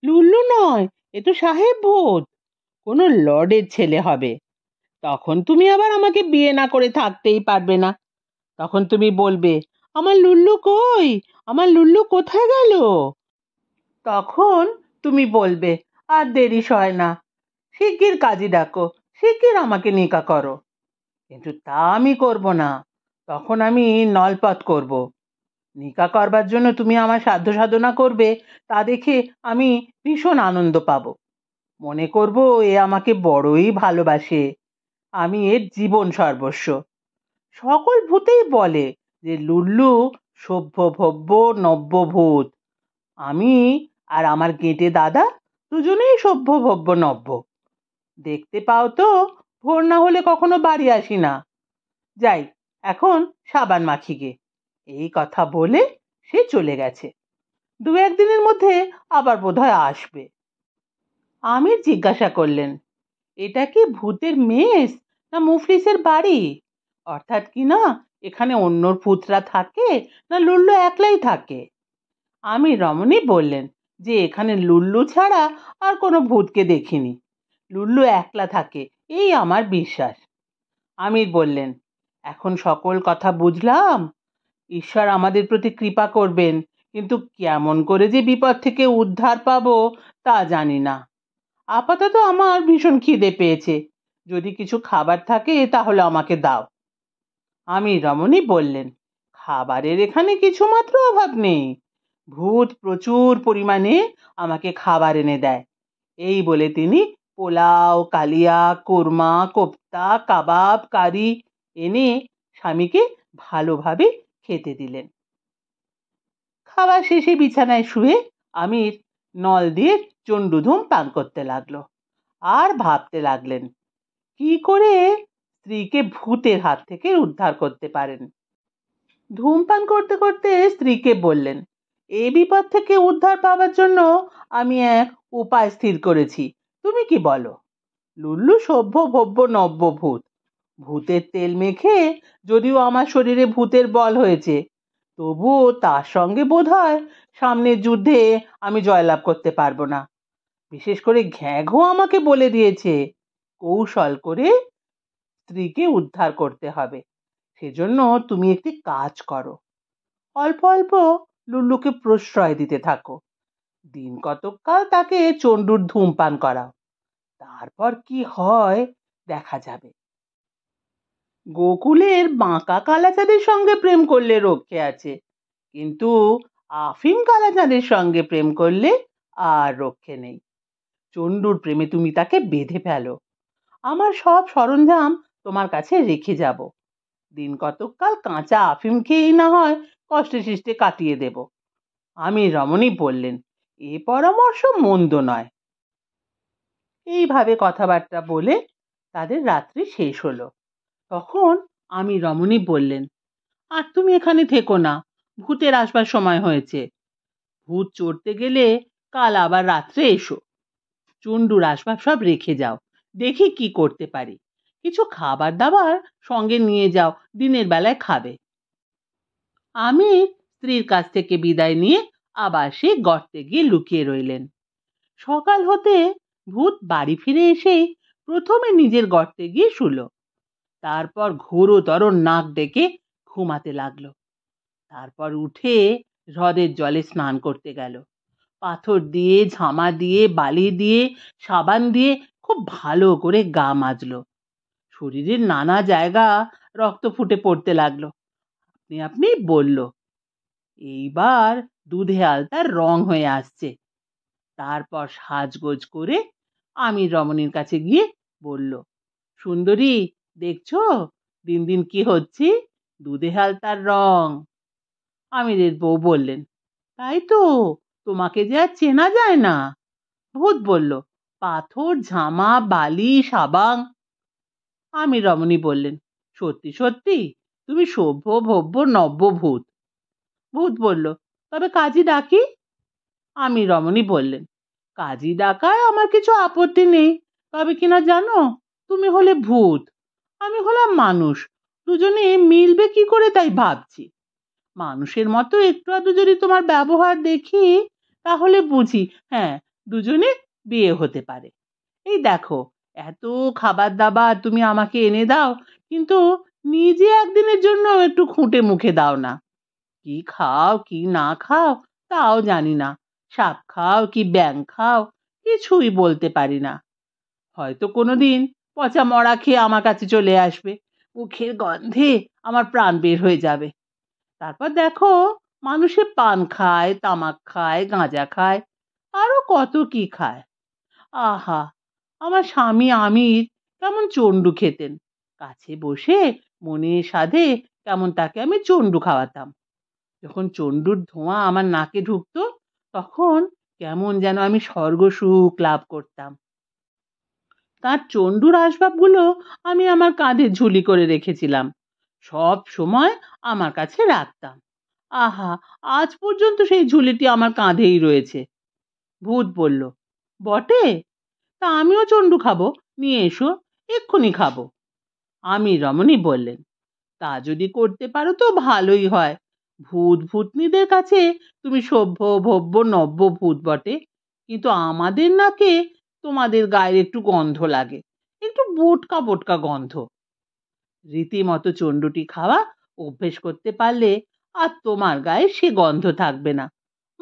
লুল্লু নয় এ তো সাহেব ভোট কোনো লর্ডের ছেলে হবে তখন তুমি আবার আমাকে বিয়ে না করে থাকতেই পারবে না তখন তুমি বলবে আমার লুল্লু কই আমার লুল্লু কোথায় গেল তখন তুমি বলবে আর দেরি সয় না শিগগির কাজে ডাকো শিগগির আমাকে নিকা করো কিন্তু তা আমি করব না তখন আমি নলপাত করব নিকা করবার জন্য তুমি আমার সাধ্য সাধনা করবে তা দেখে আমি ভীষণ আনন্দ পাব মনে করব এ আমাকে বড়ই ভালোবাসে আমি এর জীবন সর্বস্ব সকল ভূতেই বলে যে লুল্লু সভ্য ভব্য নব্য ভূত আমি আর আমার গেঁটে দাদা দুজনেই সভ্য ভব্য নব্য দেখতে পাও তো ভোর না হলে কখনো বাড়ি আসি না যাই এখন সাবান মাখিকে এই কথা বলে সে চলে গেছে দু একদিনের মধ্যে আবার বোধহয় আসবে আমির জিজ্ঞাসা করলেন এটা কি ভূতের মেস না মুফলিসের বাড়ি অর্থাৎ কি না এখানে অন্যর পুতরা থাকে না লুল্লো একলাই থাকে আমি রমণী বললেন যে এখানে লুল্লু ছাড়া আর কোনো ভূতকে দেখিনি লুল্লু একলা থাকে এই আমার বিশ্বাস আমির বললেন এখন সকল কথা বুঝলাম ঈশ্বর আমাদের প্রতি কৃপা করবেন কিন্তু কেমন করে যে বিপদ থেকে উদ্ধার পাব তা জানি না আপাতত আমার ভীষণ খিদে পেয়েছে যদি কিছু খাবার থাকে তাহলে আমাকে দাও আমি রমণী বললেন খাবারের এখানে কিছু মাত্র অভাব নেই ভূত প্রচুর পরিমাণে আমাকে খাবার এনে দেয় এই বলে তিনি পোলাও কালিয়া কোরমা কোপ্তা কাবাব কারি এনে স্বামীকে ভালোভাবে খেতে দিলেন খাওয়া শেষে বিছানায় শুয়ে আমির নল দিয়ে চণ্ডুধুম পান করতে লাগলো আর ভাবতে লাগলেন কি করে স্ত্রীকে ভূতের হাত থেকে উদ্ধার করতে পারেন ধূমপান করতে করতে স্ত্রীকে বললেন এ বিপদ থেকে উদ্ধার পাওয়ার জন্য আমি এক উপায় স্থির করেছি তুমি কি বলো লুল্লু সভ্য ভব্য নব্য ভূত ভূতের তেল মেখে যদিও আমার শরীরে ভূতের বল হয়েছে তবুও তার সঙ্গে বোধ হয় সামনের যুদ্ধে আমি জয়লাভ করতে পারবো না বিশেষ করে ঘ্যাঘো আমাকে বলে দিয়েছে কৌশল করে স্ত্রীকে উদ্ধার করতে হবে সেজন্য তুমি একটি কাজ করো অল্প অল্প লুল্লুকে প্রশ্রয় দিতে থাকো দিন কতককাল তাকে চণ্ডুর ধূমপান করাও তারপর কি হয় দেখা যাবে গোকুলের বাঁকা কালাচাঁদের সঙ্গে প্রেম করলে রক্ষে আছে কিন্তু আফিম কালাচাঁদের সঙ্গে প্রেম করলে আর রক্ষে নেই চণ্ডুর প্রেমে তুমি তাকে বেঁধে ফেলো আমার সব সরঞ্জাম তোমার কাছে রেখে যাব দিন কতককাল কাঁচা আফিম খেয়েই না হয় কষ্টে সৃষ্টে কাটিয়ে দেব আমি রমণী বললেন এ পরামর্শ মন্দ নয় এইভাবে কথাবার্তা বলে তাদের রাত্রি শেষ হলো তখন আমি রমণী বললেন আর তুমি এখানে থেকো না ভূতের আসবার সময় হয়েছে ভূত চড়তে গেলে কাল আবার রাত্রে এসো চুন্ডুর আসবাব সব রেখে যাও দেখি কি করতে পারি কিছু খাবার দাবার সঙ্গে নিয়ে যাও দিনের বেলায় খাবে আমি স্ত্রীর কাছ থেকে বিদায় নিয়ে আবার সে গর্তে গিয়ে লুকিয়ে রইলেন সকাল হতে ভূত বাড়ি ফিরে এসেই প্রথমে নিজের গর্তে গিয়ে শুল তারপর ঘোরতর নাক ডেকে ঘুমাতে লাগলো তারপর উঠে হ্রদের জলে স্নান করতে গেল পাথর দিয়ে ঝামা দিয়ে বালি দিয়ে সাবান দিয়ে খুব ভালো করে গা মাজলো শরীরের নানা জায়গা রক্ত ফুটে পড়তে লাগলো আপনি আপনি বলল এইবার দুধে আলতার রং হয়ে আসছে তারপর সাজগোজ করে আমি রমণীর কাছে গিয়ে বলল সুন্দরী দেখছো দিন দিন কি হচ্ছে দুধে হালতার রং আমিরের বউ বললেন তাই তো তোমাকে যে আর চেনা যায় না ভূত বলল পাথর ঝামা বালি সাবাং আমি রমণী বললেন সত্যি সত্যি তুমি সভ্য ভব্য নব্য ভূত ভূত বলল তবে কাজী ডাকি আমি রমণী বললেন কাজী ডাকায় আমার কিছু আপত্তি নেই তবে কিনা জানো তুমি হলে ভূত আমি হলাম মানুষ দুজনে মিলবে কি করে তাই ভাবছি মানুষের মতো একটু আধটু যদি তোমার ব্যবহার দেখি তাহলে বুঝি হ্যাঁ দুজনে বিয়ে হতে পারে এই দেখো এত খাবার দাবার তুমি আমাকে এনে দাও কিন্তু নিজে একদিনের জন্য একটু খুঁটে মুখে দাও না কি খাও কি না খাও তাও জানি না সাপ খাও কি ব্যাং খাও কিছুই বলতে পারি না হয়তো কোনো দিন পচা মরা খেয়ে আমার কাছে চলে আসবে মুখের গন্ধে আমার প্রাণ বের হয়ে যাবে তারপর দেখো মানুষে পান খায় তামাক খায় গাঁজা খায় আরও কত কি খায় আহা আমার স্বামী আমির কেমন চণ্ডু খেতেন কাছে বসে মনে সাধে তেমন তাকে আমি চণ্ডু খাওয়াতাম যখন চণ্ডুর ধোঁয়া আমার নাকে ঢুকত তখন কেমন যেন আমি স্বর্গসুখ লাভ করতাম তার চণ্ডুর আসবাবগুলো আমি আমার কাঁধে ঝুলি করে রেখেছিলাম সব সময় আমার কাছে রাখতাম আহা আজ পর্যন্ত সেই ঝুলিটি আমার কাঁধেই রয়েছে ভূত বলল বটে তা আমিও চণ্ডু খাবো নিয়ে এসো এক্ষুনি খাবো আমি রমণী বললেন তা যদি করতে পারো তো ভালোই হয় ভূত ভূতনিদের কাছে তুমি সভ্য ভব্য নব্য ভূত বটে কিন্তু আমাদের নাকে তোমাদের গায়ের একটু গন্ধ লাগে একটু বোটকা বোটকা গন্ধ রীতিমতো চণ্ডুটি খাওয়া অভ্যেস করতে পারলে আর তোমার গায়ে সে গন্ধ থাকবে না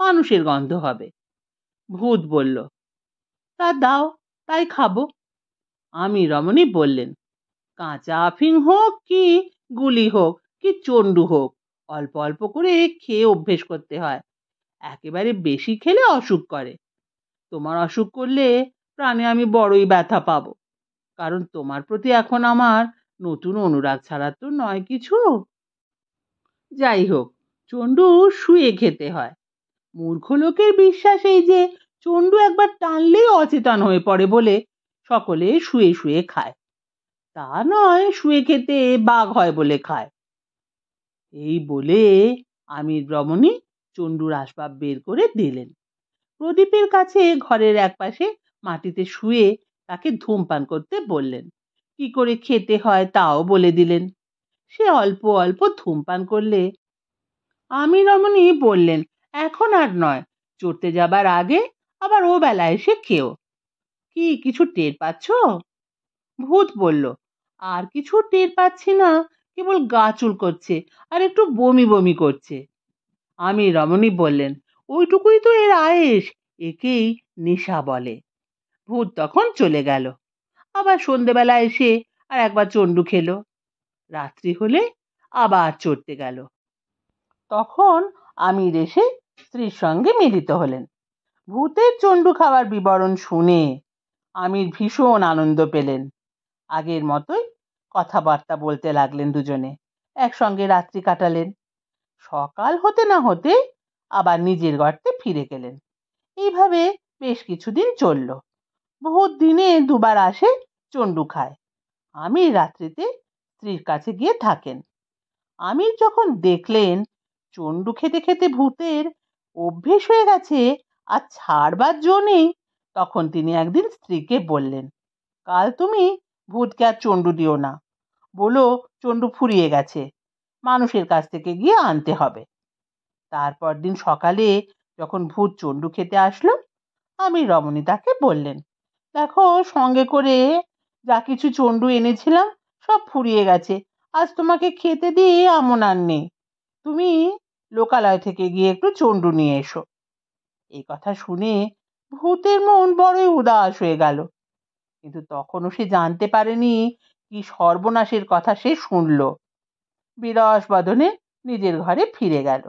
মানুষের গন্ধ হবে ভূত বলল তা দাও তাই খাবো আমি রমণী বললেন কাঁচা আফিং হোক কি গুলি হোক কি চণ্ডু হোক অল্প অল্প করে খেয়ে অভ্যেস করতে হয় একেবারে বেশি খেলে অসুখ করে তোমার অসুখ করলে প্রাণে আমি বড়ই ব্যথা পাব কারণ তোমার প্রতি এখন আমার নতুন অনুরাগ ছাড়া তো নয় কিছু যাই হোক চণ্ডু শুয়ে খেতে হয় মূর্খ লোকের বিশ্বাস এই যে চণ্ডু একবার টানলেই অচেতন হয়ে পড়ে বলে সকলে শুয়ে শুয়ে খায় তা নয় শুয়ে খেতে বাঘ হয় বলে খায় এই বলে আমির রমণী চণ্ডুর আসবাব বের করে দিলেন প্রদীপের কাছে ঘরের একপাশে মাটিতে শুয়ে তাকে ধূমপান করতে বললেন কি করে খেতে হয় তাও বলে দিলেন সে অল্প অল্প ধূমপান করলে আমি রমণী বললেন এখন আর নয় চড়তে যাবার আগে আবার ও বেলা এসে খেও কি কিছু টের পাচ্ছ ভূত বলল আর কিছু টের পাচ্ছি না কেবল গা করছে আর একটু বমি বমি করছে আমি রমণী বললেন ওইটুকুই তো এর আয়েস একেই নেশা বলে ভূত তখন চলে গেল আবার সন্ধেবেলা এসে আর একবার চণ্ডু খেলো রাত্রি হলে আবার চড়তে গেল তখন আমির এসে স্ত্রীর সঙ্গে মিলিত হলেন ভূতের চণ্ডু খাওয়ার বিবরণ শুনে আমির ভীষণ আনন্দ পেলেন আগের মতোই কথাবার্তা বলতে লাগলেন দুজনে একসঙ্গে রাত্রি কাটালেন সকাল হতে না হতে আবার নিজের গর্তে ফিরে গেলেন এইভাবে বেশ কিছুদিন চলল বহুত দিনে দুবার আসে চণ্ডু খায় আমির রাত্রিতে স্ত্রীর কাছে গিয়ে থাকেন আমির যখন দেখলেন চণ্ডু খেতে খেতে ভূতের অভ্যেস হয়ে গেছে আর ছাড়বার জো নেই তখন তিনি একদিন স্ত্রীকে বললেন কাল তুমি ভূতকে আর চণ্ডু দিও না বলো চণ্ডু ফুরিয়ে গেছে মানুষের কাছ থেকে গিয়ে আনতে হবে তারপর দিন সকালে যখন ভূত চণ্ডু খেতে আসলো আমি রমণী তাকে বললেন দেখো সঙ্গে করে যা কিছু চণ্ডু এনেছিলাম সব ফুরিয়ে গেছে আজ তোমাকে খেতে দিয়ে এমন আর নেই তুমি লোকালয় থেকে গিয়ে একটু চণ্ডু নিয়ে এসো এই কথা শুনে ভূতের মন বড়ই উদাস হয়ে গেল কিন্তু তখনও সে জানতে পারেনি কি সর্বনাশের কথা সে শুনল বিরস বদনে নিজের ঘরে ফিরে গেল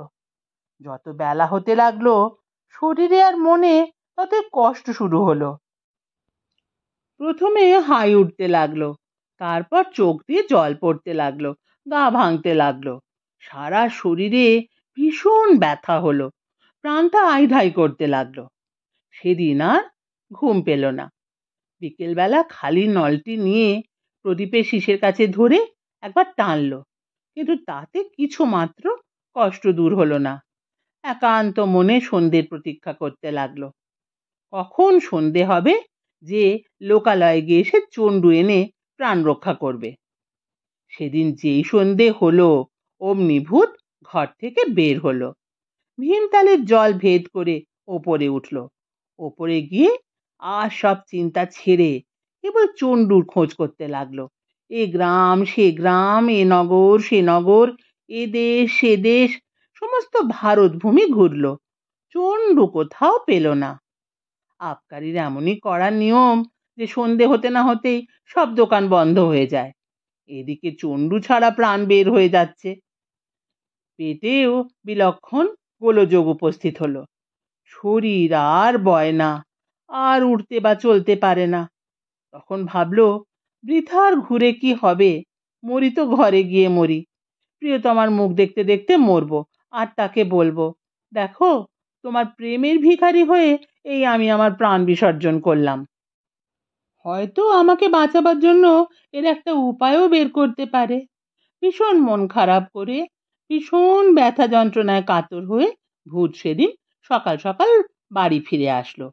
যত বেলা হতে লাগলো শরীরে আর মনে তত কষ্ট শুরু হলো প্রথমে হাই উঠতে লাগলো তারপর চোখ দিয়ে জল পড়তে লাগলো গা ভাঙতে লাগলো সারা শরীরে ভীষণ ব্যথা হলো প্রাণটা আইধাই করতে লাগলো সেদিন আর ঘুম পেল না বিকেলবেলা খালি নলটি নিয়ে প্রদীপের শিশের কাছে ধরে একবার টানল কিন্তু তাতে কিছু মাত্র কষ্ট দূর হলো না একান্ত মনে সন্ধ্যের প্রতীক্ষা করতে লাগলো কখন সন্ধে হবে যে লোকালয়ে গিয়ে সে চণ্ডু এনে প্রাণ রক্ষা করবে সেদিন যেই সন্ধে হলো অমনিভূত ঘর থেকে বের হলো ভীমতালের জল ভেদ করে ওপরে উঠল ওপরে গিয়ে আর সব চিন্তা ছেড়ে এবার চণ্ডুর খোঁজ করতে লাগলো এ গ্রাম সে গ্রাম এ নগর সে নগর এ দেশ সে দেশ সমস্ত ভারত ভূমি ঘুরল চণ্ডু কোথাও পেল না আবকারির এমনই করা নিয়ম যে সন্ধে হতে না হতেই সব দোকান বন্ধ হয়ে যায় এদিকে চণ্ডু ছাড়া প্রাণ বের হয়ে যাচ্ছে পেটেও বিলক্ষণ গোলযোগ উপস্থিত হলো শরীর আর বয় না আর উঠতে বা চলতে পারে না তখন ভাবল বৃথার ঘুরে কি হবে মরি তো ঘরে গিয়ে মরি প্রিয়তমার মুখ দেখতে দেখতে মরবো আর তাকে বলবো দেখো তোমার প্রেমের ভিখারি হয়ে এই আমি আমার প্রাণ বিসর্জন করলাম হয়তো আমাকে বাঁচাবার জন্য এর একটা উপায়ও বের করতে পারে ভীষণ মন খারাপ করে ভীষণ ব্যথা যন্ত্রণায় কাতর হয়ে ভূত সেদিন সকাল সকাল বাড়ি ফিরে আসলো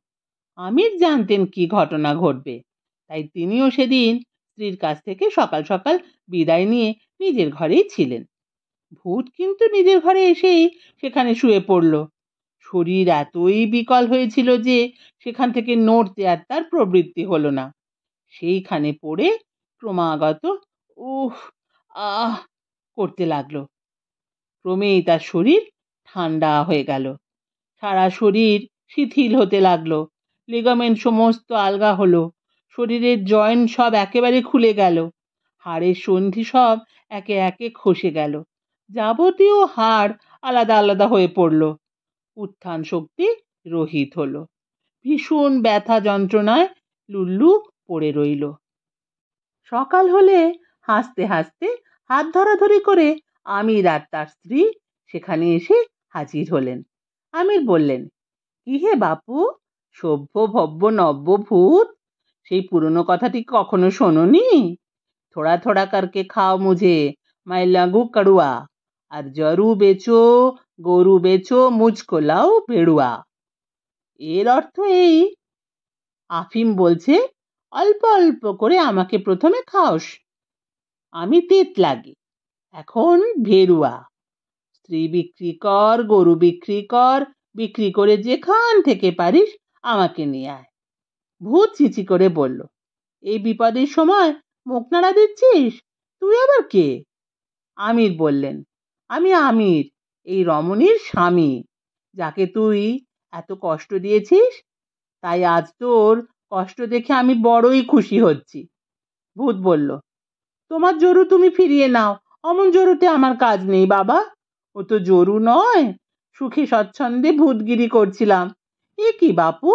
আমির জানতেন কি ঘটনা ঘটবে তাই তিনিও সেদিন স্ত্রীর কাছ থেকে সকাল সকাল বিদায় নিয়ে নিজের ঘরেই ছিলেন ভূত কিন্তু নিজের ঘরে এসেই সেখানে শুয়ে পড়ল শরীর এতই বিকল হয়েছিল যে সেখান থেকে নড়তে আর তার প্রবৃত্তি হলো না সেইখানে পড়ে ক্রমাগত উহ আহ করতে লাগলো ক্রমেই তার শরীর ঠান্ডা হয়ে গেল সারা শরীর শিথিল হতে লাগলো লিগামেন্ট সমস্ত আলগা হলো শরীরের জয়েন্ট সব একেবারে খুলে গেল হাড়ের সন্ধি সব একে একে খসে গেল যাবতীয় হাড় আলাদা আলাদা হয়ে পড়ল উত্থান শক্তি রহিত হলো ভীষণ ব্যথা যন্ত্রণায় লুল্লু পড়ে রইল সকাল হলে হাসতে হাসতে হাত ধরাধরি করে আমির আর তার স্ত্রী সেখানে এসে হাজির হলেন আমির বললেন কি হে বাপু সভ্য ভব্য নব্য ভূত সেই পুরনো কথাটি কখনো শোনি থোড়া থোড়া করকে খাও মুঝে মাই লাগু কড়ুয়া আর জরু বেচো গরু বেচো মুচকো লাও ভেড়ুয়া এর অর্থ এই আফিম বলছে অল্প অল্প করে আমাকে প্রথমে খাওস আমি তেত লাগে এখন ভেরুয়া স্ত্রী বিক্রি কর গরু বিক্রি কর বিক্রি করে যেখান থেকে পারিস আমাকে নিয়ে আয় ভূত চিচি করে বলল এই বিপদের সময় মুখ নাড়া দিচ্ছিস তুই আবার কে আমির বললেন আমি আমির এই রমণীর স্বামী যাকে তুই এত কষ্ট দিয়েছিস তাই আজ তোর কষ্ট দেখে আমি বড়ই খুশি হচ্ছি ভূত বলল তোমার জরু তুমি ফিরিয়ে নাও অমন জরুতে আমার কাজ নেই বাবা ও তো জরু নয় সুখে স্বচ্ছন্দে ভূতগিরি করছিলাম এ কি বাপু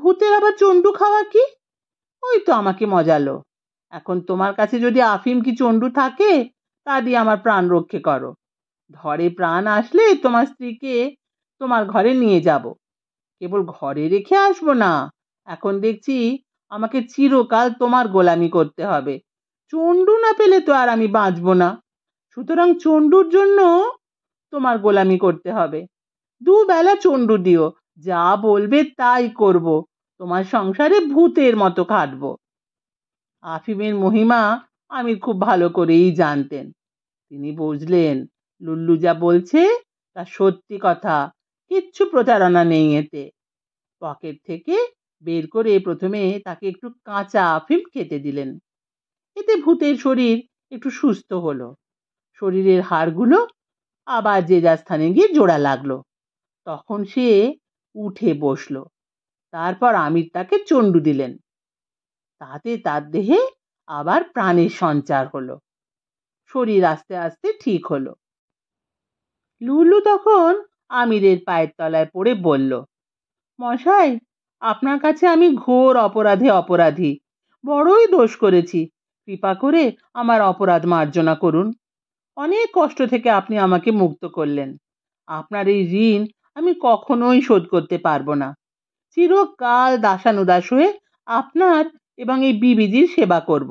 ভূতের আবার চণ্ডু খাওয়া কি ওই তো আমাকে মজালো এখন তোমার কাছে যদি আফিম কি চণ্ডু থাকে তা দিয়ে আমার প্রাণ রক্ষে করো ধরে প্রাণ আসলে তোমার স্ত্রীকে তোমার ঘরে নিয়ে যাব কেবল ঘরে রেখে আসবো না এখন দেখছি আমাকে চিরকাল তোমার গোলামি করতে হবে চণ্ডু না পেলে তো আর আমি বাঁচব না সুতরাং চণ্ডুর জন্য তোমার গোলামি করতে হবে দুবেলা চণ্ডু দিও যা বলবে তাই করব তোমার সংসারে ভূতের মতো খাটব আফিমের মহিমা আমি খুব ভালো করেই জানতেন তিনি বুঝলেন লুল্লু যা বলছে তা সত্যি কথা কিচ্ছু প্রচারণা নেই এতে পকেট থেকে বের করে প্রথমে তাকে একটু কাঁচা আফিম খেতে দিলেন এতে ভূতের শরীর একটু সুস্থ হলো শরীরের হাড়গুলো আবার যে যার স্থানে গিয়ে জোড়া লাগলো তখন সে উঠে বসল তারপর আমির তাকে চণ্ডু দিলেন তাতে তার দেহে আবার প্রাণের সঞ্চার হলো শরীর আস্তে আস্তে ঠিক হলো লুলু তখন আমিরের পায়ের তলায় পড়ে বলল মশাই আপনার কাছে আমি ঘোর অপরাধে অপরাধী বড়ই দোষ করেছি কৃপা করে আমার অপরাধ মার্জনা করুন অনেক কষ্ট থেকে আপনি আমাকে মুক্ত করলেন আপনার এই ঋণ আমি কখনোই শোধ করতে পারবো না চিরকাল দাসানুদাস হয়ে আপনার এবং এই বিবিজির সেবা করব।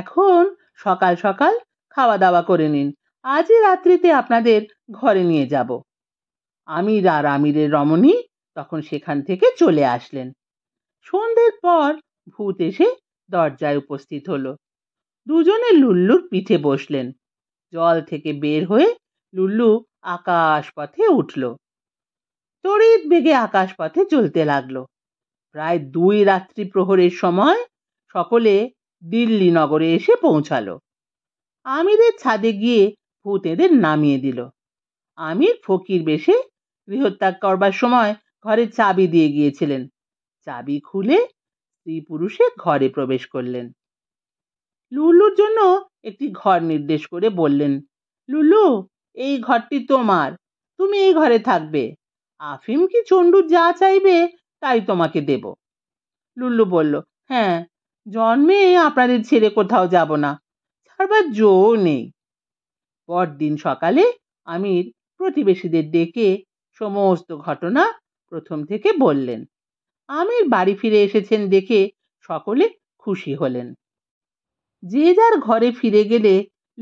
এখন সকাল সকাল খাওয়া দাওয়া করে নিন আজই রাত্রিতে আপনাদের ঘরে নিয়ে যাব আমির আর আমিরের রমণী তখন সেখান থেকে চলে আসলেন সন্ধ্যের পর ভূত এসে দরজায় উপস্থিত হলো দুজনে লুল্লুর পিঠে বসলেন জল থেকে বের হয়ে লুল্লু আকাশ পথে উঠল তড়িৎ বেগে আকাশপথে চলতে লাগল প্রায় দুই রাত্রি প্রহরের সময় সকলে দিল্লি নগরে এসে পৌঁছালো আমিরের ছাদে গিয়ে ভূতেদের নামিয়ে দিল আমির ফকির বেশে গৃহত্যাগ করবার সময় ঘরে চাবি দিয়ে গিয়েছিলেন চাবি খুলে স্ত্রী পুরুষে ঘরে প্রবেশ করলেন লুলুর জন্য একটি ঘর নির্দেশ করে বললেন লুলু এই ঘরটি তোমার তুমি এই ঘরে থাকবে আফিম কি চণ্ডুর যা চাইবে তাই তোমাকে দেব লুল্লু বলল হ্যাঁ জন্মে আপনাদের ছেড়ে কোথাও যাব না ছাড়বার জো নেই পরদিন সকালে আমির প্রতিবেশীদের ডেকে সমস্ত ঘটনা প্রথম থেকে বললেন আমির বাড়ি ফিরে এসেছেন দেখে সকলে খুশি হলেন যে যার ঘরে ফিরে গেলে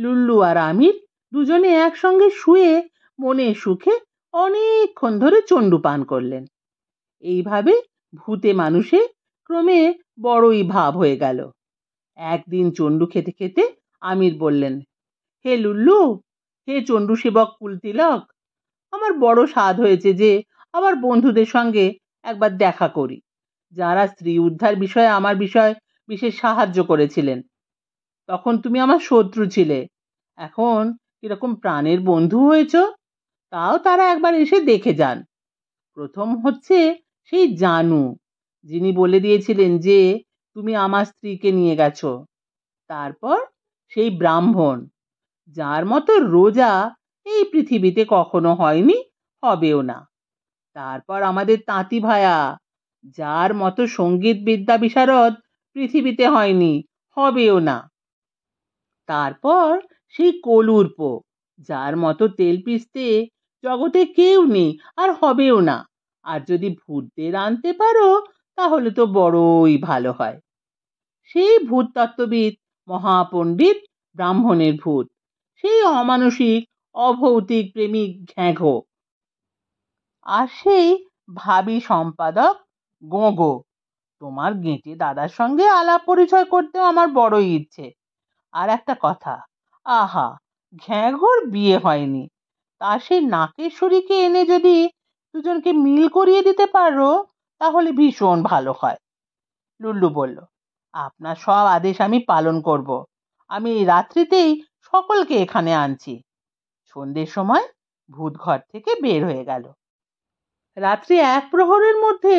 লুল্লু আর আমির দুজনে একসঙ্গে শুয়ে মনে সুখে অনেকক্ষণ ধরে চণ্ডু পান করলেন এইভাবে ভূতে মানুষে ক্রমে বড়ই ভাব হয়ে গেল একদিন চণ্ডু খেতে খেতে আমির বললেন হে লুল্লু হে চণ্ডু সেবক কুলতিলক আমার বড় স্বাদ হয়েছে যে আমার বন্ধুদের সঙ্গে একবার দেখা করি যারা স্ত্রী উদ্ধার বিষয়ে আমার বিষয় বিশেষ সাহায্য করেছিলেন তখন তুমি আমার শত্রু ছিলে এখন কিরকম প্রাণের বন্ধু হয়েছ তাও তারা একবার এসে দেখে যান প্রথম হচ্ছে সেই জানু যিনি বলে দিয়েছিলেন যে তুমি আমার স্ত্রীকে নিয়ে গেছো তারপর সেই ব্রাহ্মণ যার মতো রোজা এই পৃথিবীতে কখনো হয়নি হবেও না তারপর আমাদের তাঁতি ভায়া যার মতো সঙ্গীত বিদ্যা বিশারদ পৃথিবীতে হয়নি হবেও না তারপর সেই কলুর্প যার মতো তেল পিসতে জগতে কেউ নেই আর হবেও না আর যদি ভূতদের আনতে পারো তাহলে তো বড়ই ভালো হয় সেই ভূততত্ত্ববিদ মহাপণ্ডিত ব্রাহ্মণের ভূত সেই অমানসিক অভৌতিক প্রেমিক ঘ্যাঘ আর সেই ভাবি সম্পাদক গোগো তোমার গেঁটে দাদার সঙ্গে আলাপ পরিচয় করতেও আমার বড়ই ইচ্ছে আর একটা কথা আহা ঘ্যাঘর বিয়ে হয়নি তা সেই নাকেশ্বরীকে এনে যদি দুজনকে মিল করিয়ে দিতে পারো তাহলে ভীষণ ভালো হয় লুল্লু বলল আপনার সব আদেশ আমি পালন করব আমি এই রাত্রিতেই সকলকে এখানে আনছি সন্ধ্যের সময় ভূত ঘর থেকে বের হয়ে গেল রাত্রি এক প্রহরের মধ্যে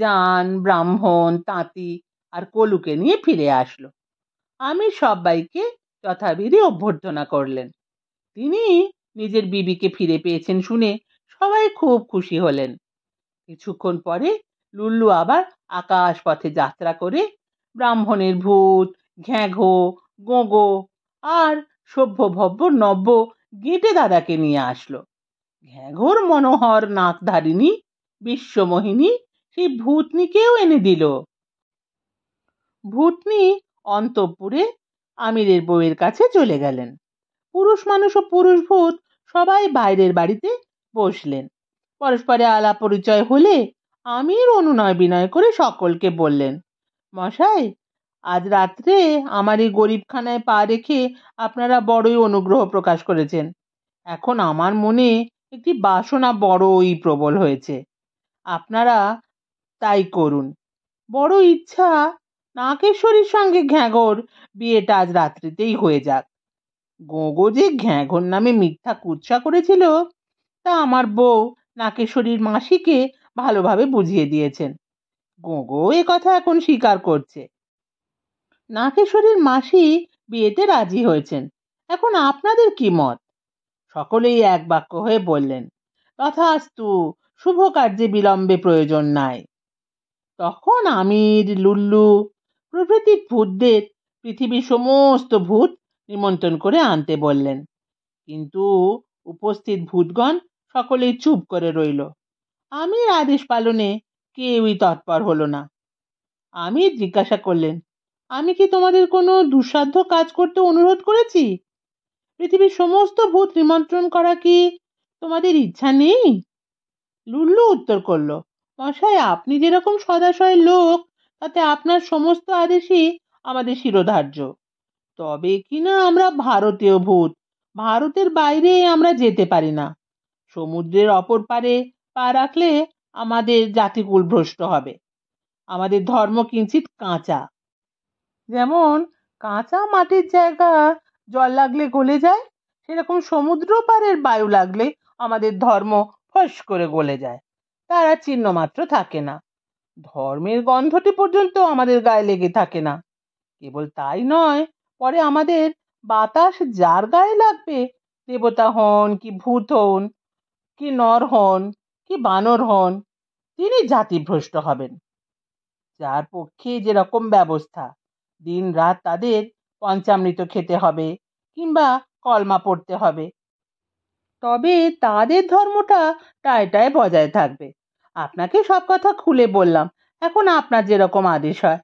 যান ব্রাহ্মণ তাঁতি আর কলুকে নিয়ে ফিরে আসলো আমি সবাইকে যথাবিধি অভ্যর্থনা করলেন তিনি নিজের বিবিকে ফিরে পেয়েছেন শুনে সবাই খুব খুশি হলেন কিছুক্ষণ পরে লুল্লু আবার আকাশ পথে যাত্রা করে ব্রাহ্মণের ভূত ঘ্যাঘো গোগো আর সভ্য ভব্য নব্য গেটে দাদাকে নিয়ে আসলো ঘ্যাঘোর মনোহর নাকধারিণী বিশ্বমোহিনী সেই ভূতনিকেও এনে দিল ভূতনি অন্তপুরে আমিরের বউয়ের কাছে চলে গেলেন পুরুষ মানুষ ও পুরুষ ভূত সবাই বাইরের বাড়িতে বসলেন পরস্পরে আলাপ পরিচয় হলে আমির অনুনয় বিনয় করে সকলকে বললেন মশাই আজ রাত্রে আমার এই গরিবখানায় পা রেখে আপনারা বড়ই অনুগ্রহ প্রকাশ করেছেন এখন আমার মনে একটি বাসনা বড়ই প্রবল হয়েছে আপনারা তাই করুন বড় ইচ্ছা নাকেশ্বরীর সঙ্গে ঘ্যাঘর বিয়েটা আজ রাত্রিতেই হয়ে যাক গোগো যে ঘ্যাঘর নামে মিথ্যা কুৎসা করেছিল তা আমার বউ নাকেশ্বরীর মাসিকে ভালোভাবে বুঝিয়ে দিয়েছেন গোগো এ কথা এখন স্বীকার করছে নাকেশ্বরীর মাসি বিয়েতে রাজি হয়েছেন এখন আপনাদের কি মত সকলেই এক বাক্য হয়ে বললেন তথাস্তু শুভ কার্যে বিলম্বে প্রয়োজন নাই তখন আমির লুল্লু প্রভৃতি ভূতদের পৃথিবীর সমস্ত ভূত নিমন্ত্রণ করে আনতে বললেন কিন্তু উপস্থিত ভূতগণ সকলেই চুপ করে রইল আমি আদেশ পালনে কেউই তৎপর হলো না আমি জিজ্ঞাসা করলেন আমি কি তোমাদের কোনো দুঃসাধ্য কাজ করতে অনুরোধ করেছি পৃথিবীর সমস্ত ভূত নিমন্ত্রণ করা কি তোমাদের ইচ্ছা নেই লুল্লু উত্তর করল মশাই আপনি যেরকম সদাশয় লোক তাতে আপনার সমস্ত আদেশই আমাদের শিরোধার্য তবে কিনা আমরা ভারতীয় ভূত ভারতের বাইরে আমরা যেতে পারি না সমুদ্রের অপর পারে পা রাখলে আমাদের জাতিকুল ভ্রষ্ট হবে আমাদের ধর্ম কিঞ্চিত কাঁচা যেমন কাঁচা মাটির জায়গা জল লাগলে গলে যায় সেরকম সমুদ্র পারের বায়ু লাগলে আমাদের ধর্ম ফস করে গলে যায় তারা চিহ্ন মাত্র থাকে না ধর্মের গন্ধটি পর্যন্ত আমাদের গায়ে লেগে থাকে না কেবল তাই নয় পরে আমাদের বাতাস যার গায়ে লাগবে দেবতা হন কি ভূত হন কি নর হন কি বানর হন তিনি জাতিভ্রষ্ট হবেন যার পক্ষে যেরকম ব্যবস্থা দিন রাত তাদের পঞ্চামৃত খেতে হবে কিংবা কলমা পড়তে হবে তবে তাদের ধর্মটা টায়টায় বজায় থাকবে আপনাকে সব কথা খুলে বললাম এখন আপনার যেরকম আদেশ হয়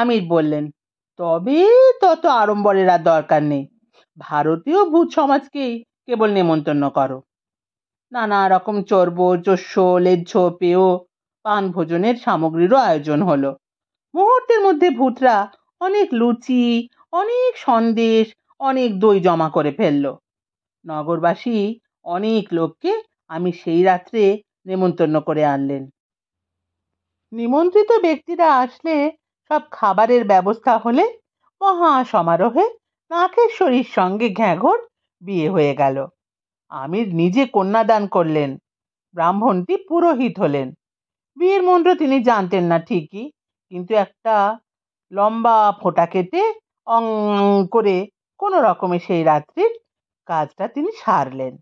আমির বললেন তবে তত আড়ম্বরের আর দরকার নেই ভারতীয় ভূত সমাজকেই কেবল নেমন্তন্ন করো নানা রকম চর্ব চস্য লেজ্জ পেয় পান ভোজনের সামগ্রীরও আয়োজন হলো মুহূর্তের মধ্যে ভূতরা অনেক লুচি অনেক সন্দেশ অনেক দই জমা করে ফেলল নগরবাসী অনেক লোককে আমি সেই রাত্রে নেমন্তন্ন করে আনলেন নিমন্ত্রিত ব্যক্তিরা আসলে সব খাবারের ব্যবস্থা হলে মহা সমারোহে নাকেশ্বরীর সঙ্গে ঘ্যাঘর বিয়ে হয়ে গেল আমির নিজে কন্যাদান করলেন ব্রাহ্মণটি পুরোহিত হলেন বিয়ের মন্ত্র তিনি জানতেন না ঠিকই কিন্তু একটা লম্বা ফোঁটা কেটে অং করে কোনো রকমে সেই রাত্রির কাজটা তিনি সারলেন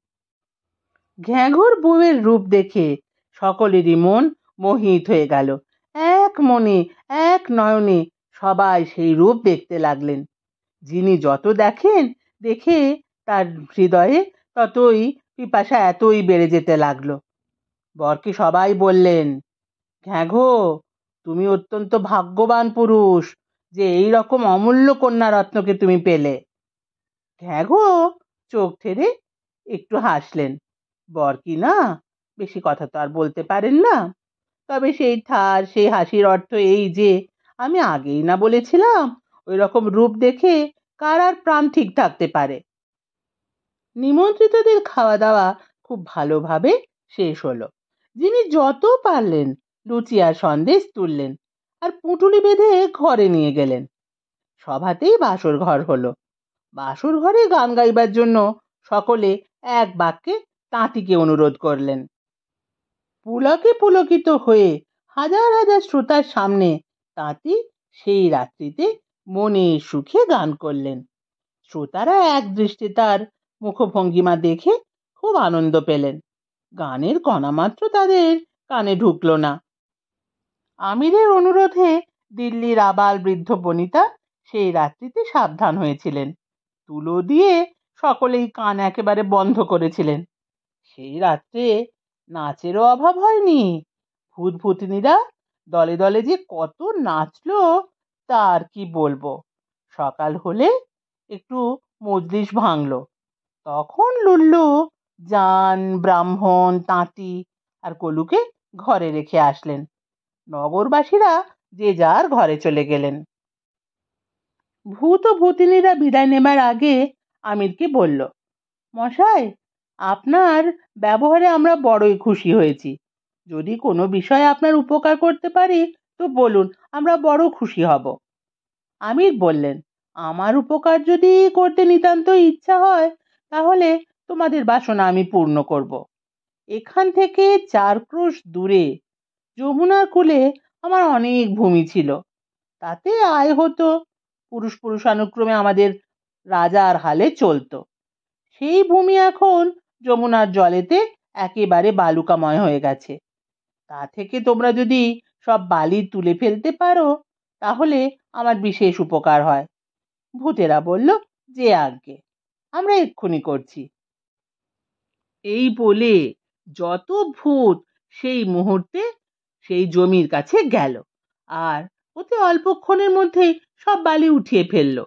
ঘ্যাঘর বউয়ের রূপ দেখে সকলেরই মন মোহিত হয়ে গেল এক মনে এক নয়নে সবাই সেই রূপ দেখতে লাগলেন যিনি যত দেখেন দেখে তার হৃদয়ে ততই পিপাসা এতই বেড়ে যেতে লাগলো বরকে সবাই বললেন ঘ্যাঘো তুমি অত্যন্ত ভাগ্যবান পুরুষ যে এই রকম অমূল্য কন্যা রত্নকে তুমি পেলে ঘ্যাঘো চোখ ঠেড়ে একটু হাসলেন বর কি না বেশি কথা তো আর বলতে পারেন না তবে সেই ঠার সেই হাসির অর্থ এই যে আমি আগেই না বলেছিলাম ওই রকম রূপ দেখে কার আর প্রাণ ঠিক থাকতে পারে নিমন্ত্রিতদের খাওয়া দাওয়া খুব ভালোভাবে শেষ হলো যিনি যত পারলেন লুচি আর সন্দেশ তুললেন আর পুটুলি বেঁধে ঘরে নিয়ে গেলেন সভাতেই বাসর ঘর হলো বাসর ঘরে গান গাইবার জন্য সকলে এক বাক্যে তাঁতিকে অনুরোধ করলেন পুলকে পুলকিত হয়ে হাজার হাজার শ্রোতার সামনে তাঁতি সেই রাত্রিতে মনে সুখে গান করলেন শ্রোতারা এক দৃষ্টি তার মুখভঙ্গিমা দেখে খুব আনন্দ পেলেন গানের কণামাত্র তাদের কানে ঢুকল না আমিরের অনুরোধে দিল্লির আবাল বৃদ্ধ বনিতা সেই রাত্রিতে সাবধান হয়েছিলেন তুলো দিয়ে সকলেই কান একেবারে বন্ধ করেছিলেন সেই রাত্রে নাচেরও অভাব হয়নি ভূতভূতিনীরা দলে দলে যে কত নাচলো তার কি বলবো সকাল হলে একটু মজলিস ভাঙল তখন লুল্লু জান ব্রাহ্মণ তাঁতি আর কলুকে ঘরে রেখে আসলেন নগরবাসীরা যে যার ঘরে চলে গেলেন ভূত ভূতিনীরা বিদায় নেবার আগে আমিরকে বলল মশাই আপনার ব্যবহারে আমরা বড়ই খুশি হয়েছি যদি কোনো বিষয়ে আপনার উপকার করতে পারি তো বলুন আমরা বড় খুশি হব আমির বললেন আমার উপকার যদি করতে নিতান্ত ইচ্ছা হয় তাহলে তোমাদের বাসনা আমি পূর্ণ করব। এখান থেকে চার ক্রোশ দূরে যমুনার কুলে আমার অনেক ভূমি ছিল তাতে আয় হতো পুরুষ পুরুষ অনুক্রমে আমাদের রাজার হালে চলত সেই ভূমি এখন যমুনার জলেতে একেবারে বালুকাময় হয়ে গেছে তা থেকে তোমরা যদি সব বালি তুলে ফেলতে পারো তাহলে আমার বিশেষ উপকার হয় ভূতেরা বলল যে আজ্ঞে আমরা এক্ষুনি করছি এই বলে যত ভূত সেই মুহূর্তে সেই জমির কাছে গেল আর ওতে অল্পক্ষণের মধ্যেই সব বালি উঠিয়ে ফেলল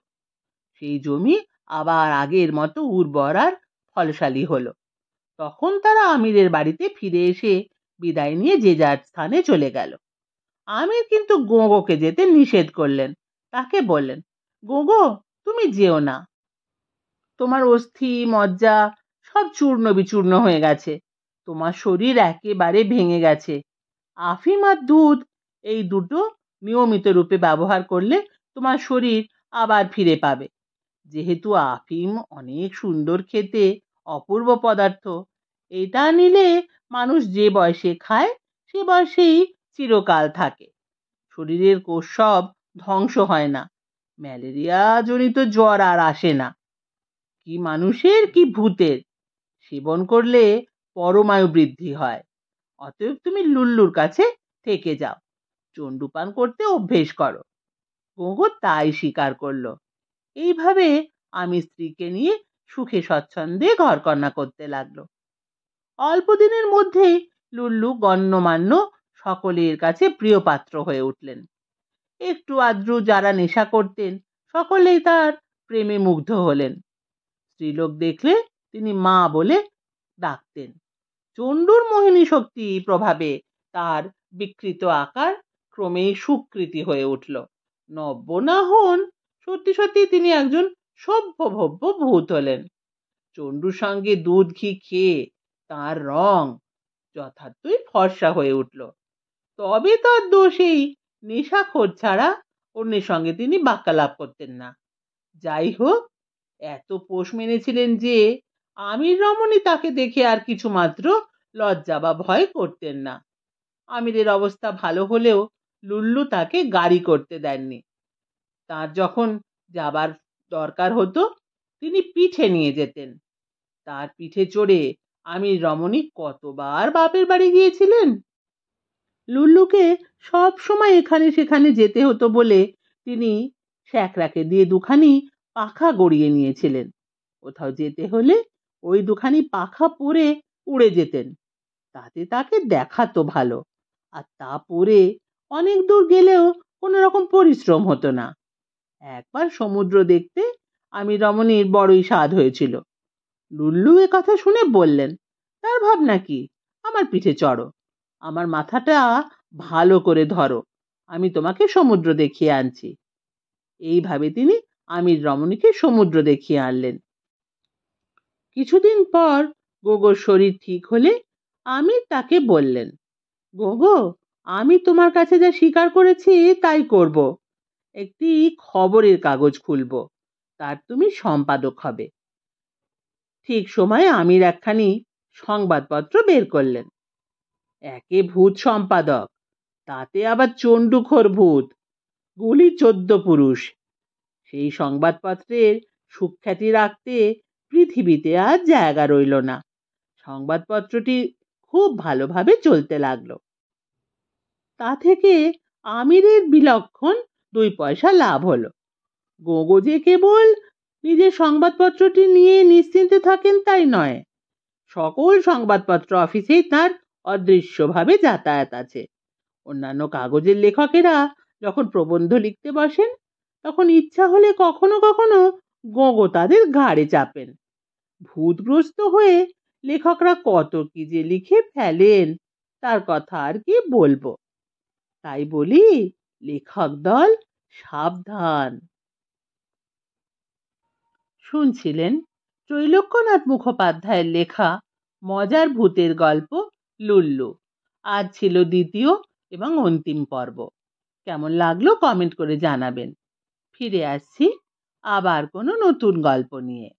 সেই জমি আবার আগের মতো উর্বর আর ফলশালী হলো তখন তারা আমিরের বাড়িতে ফিরে এসে বিদায় নিয়ে যে যার স্থানে চলে গেল আমির কিন্তু গোগোকে যেতে নিষেধ করলেন তাকে বললেন গোগো তুমি যেও না তোমার অস্থি মজ্জা সব চূর্ণ বিচূর্ণ হয়ে গেছে তোমার শরীর একেবারে ভেঙে গেছে আফিম আর দুধ এই দুটো নিয়মিত রূপে ব্যবহার করলে তোমার শরীর আবার ফিরে পাবে যেহেতু আফিম অনেক সুন্দর খেতে অপূর্ব পদার্থ এটা নিলে মানুষ যে বয়সে খায় সে বয়সেই চিরকাল থাকে শরীরের কোষ সব ধ্বংস হয় না ম্যালেরিয়া জনিত জ্বর আর আসে না কি মানুষের কি ভূতের সেবন করলে পরমায়ু বৃদ্ধি হয় অতএব তুমি লুল্লুর কাছে থেকে যাও চণ্ডুপান করতে অভ্যেস করো গোগো তাই স্বীকার করলো এইভাবে আমি স্ত্রীকে নিয়ে সুখে স্বচ্ছন্দে ঘরকন্যা করতে লাগলো অল্পদিনের মধ্যেই লুল্লু গণ্যমান্য সকলের কাছে প্রিয় পাত্র হয়ে উঠলেন একটু আদ্রু যারা নেশা করতেন সকলেই তার প্রেমে মুগ্ধ হলেন স্ত্রীলোক দেখলে তিনি মা বলে ডাকতেন চণ্ডুর মোহিনী শক্তি প্রভাবে তার বিকৃত আকার ক্রমেই সুকৃতি হয়ে উঠল নব্য না হন সত্যি সত্যি তিনি একজন সভ্যভব্য ভূত হলেন চণ্ডুর সঙ্গে দুধ ঘি খেয়ে তার রং যথার্থই ফর্সা হয়ে উঠল তবে তার দোষেই নেশা নেশাখোর ছাড়া অন্যের সঙ্গে তিনি বাক্যালাপ করতেন না যাই হোক এত পোষ মেনেছিলেন যে আমির রমণী তাকে দেখে আর কিছু মাত্র লজ্জা বা ভয় করতেন না আমিরের অবস্থা ভালো হলেও লুল্লু তাকে গাড়ি করতে দেননি তার যখন যাবার দরকার হতো তিনি পিঠে নিয়ে যেতেন তার পিঠে চড়ে আমি রমণী কতবার বাপের বাড়ি গিয়েছিলেন লুল্লুকে সব সময় এখানে সেখানে যেতে হতো বলে তিনি শ্যাকরাকে দিয়ে দুখানি পাখা গড়িয়ে নিয়েছিলেন কোথাও যেতে হলে ওই দুখানি পাখা পরে উড়ে যেতেন তাতে তাকে দেখাতো ভালো আর তা পরে অনেক দূর গেলেও কোনো রকম পরিশ্রম হতো না একবার সমুদ্র দেখতে আমি রমণীর বড়ই স্বাদ হয়েছিল লুল্লু এ কথা শুনে বললেন তার ভাবনা কি আমার পিঠে চড়ো আমার মাথাটা ভালো করে ধরো আমি তোমাকে সমুদ্র দেখিয়ে আনছি এইভাবে তিনি আমির রমণীকে সমুদ্র দেখিয়ে আনলেন কিছুদিন পর গোগোর শরীর ঠিক হলে আমি তাকে বললেন গোগো আমি তোমার কাছে যা স্বীকার করেছি তাই করব একটি খবরের কাগজ খুলব তার তুমি সম্পাদক হবে ঠিক সময়ে আমির একখানি সংবাদপত্র বের করলেন একে ভূত সম্পাদক তাতে আবার চণ্ডুখোর ভূত গুলি চোদ্দ পুরুষ সেই সংবাদপত্রের সুখ্যাতি রাখতে পৃথিবীতে আর জায়গা রইল না সংবাদপত্রটি খুব ভালোভাবে চলতে লাগলো তা থেকে আমিরের বিলক্ষণ দুই পয়সা লাভ হলো গোগো যে কেবল নিজের সংবাদপত্রটি নিয়ে নিশ্চিন্তে থাকেন তাই নয় সকল সংবাদপত্র অফিসেই তার অদৃশ্যভাবে যাতায়াত আছে অন্যান্য কাগজের লেখকেরা যখন প্রবন্ধ লিখতে বসেন তখন ইচ্ছা হলে কখনো কখনো গোগো তাদের ঘাড়ে চাপেন ভূতগ্রস্ত হয়ে লেখকরা কত কি যে লিখে ফেলেন তার কথা আর কি বলবো তাই বলি লেখক দল সাবধান শুনছিলেন ত্রৈলোক্যনাথ মুখোপাধ্যায়ের লেখা মজার ভূতের গল্প লুল্লু আজ ছিল দ্বিতীয় এবং অন্তিম পর্ব কেমন লাগলো কমেন্ট করে জানাবেন ফিরে আসছি আবার কোনো নতুন গল্প নিয়ে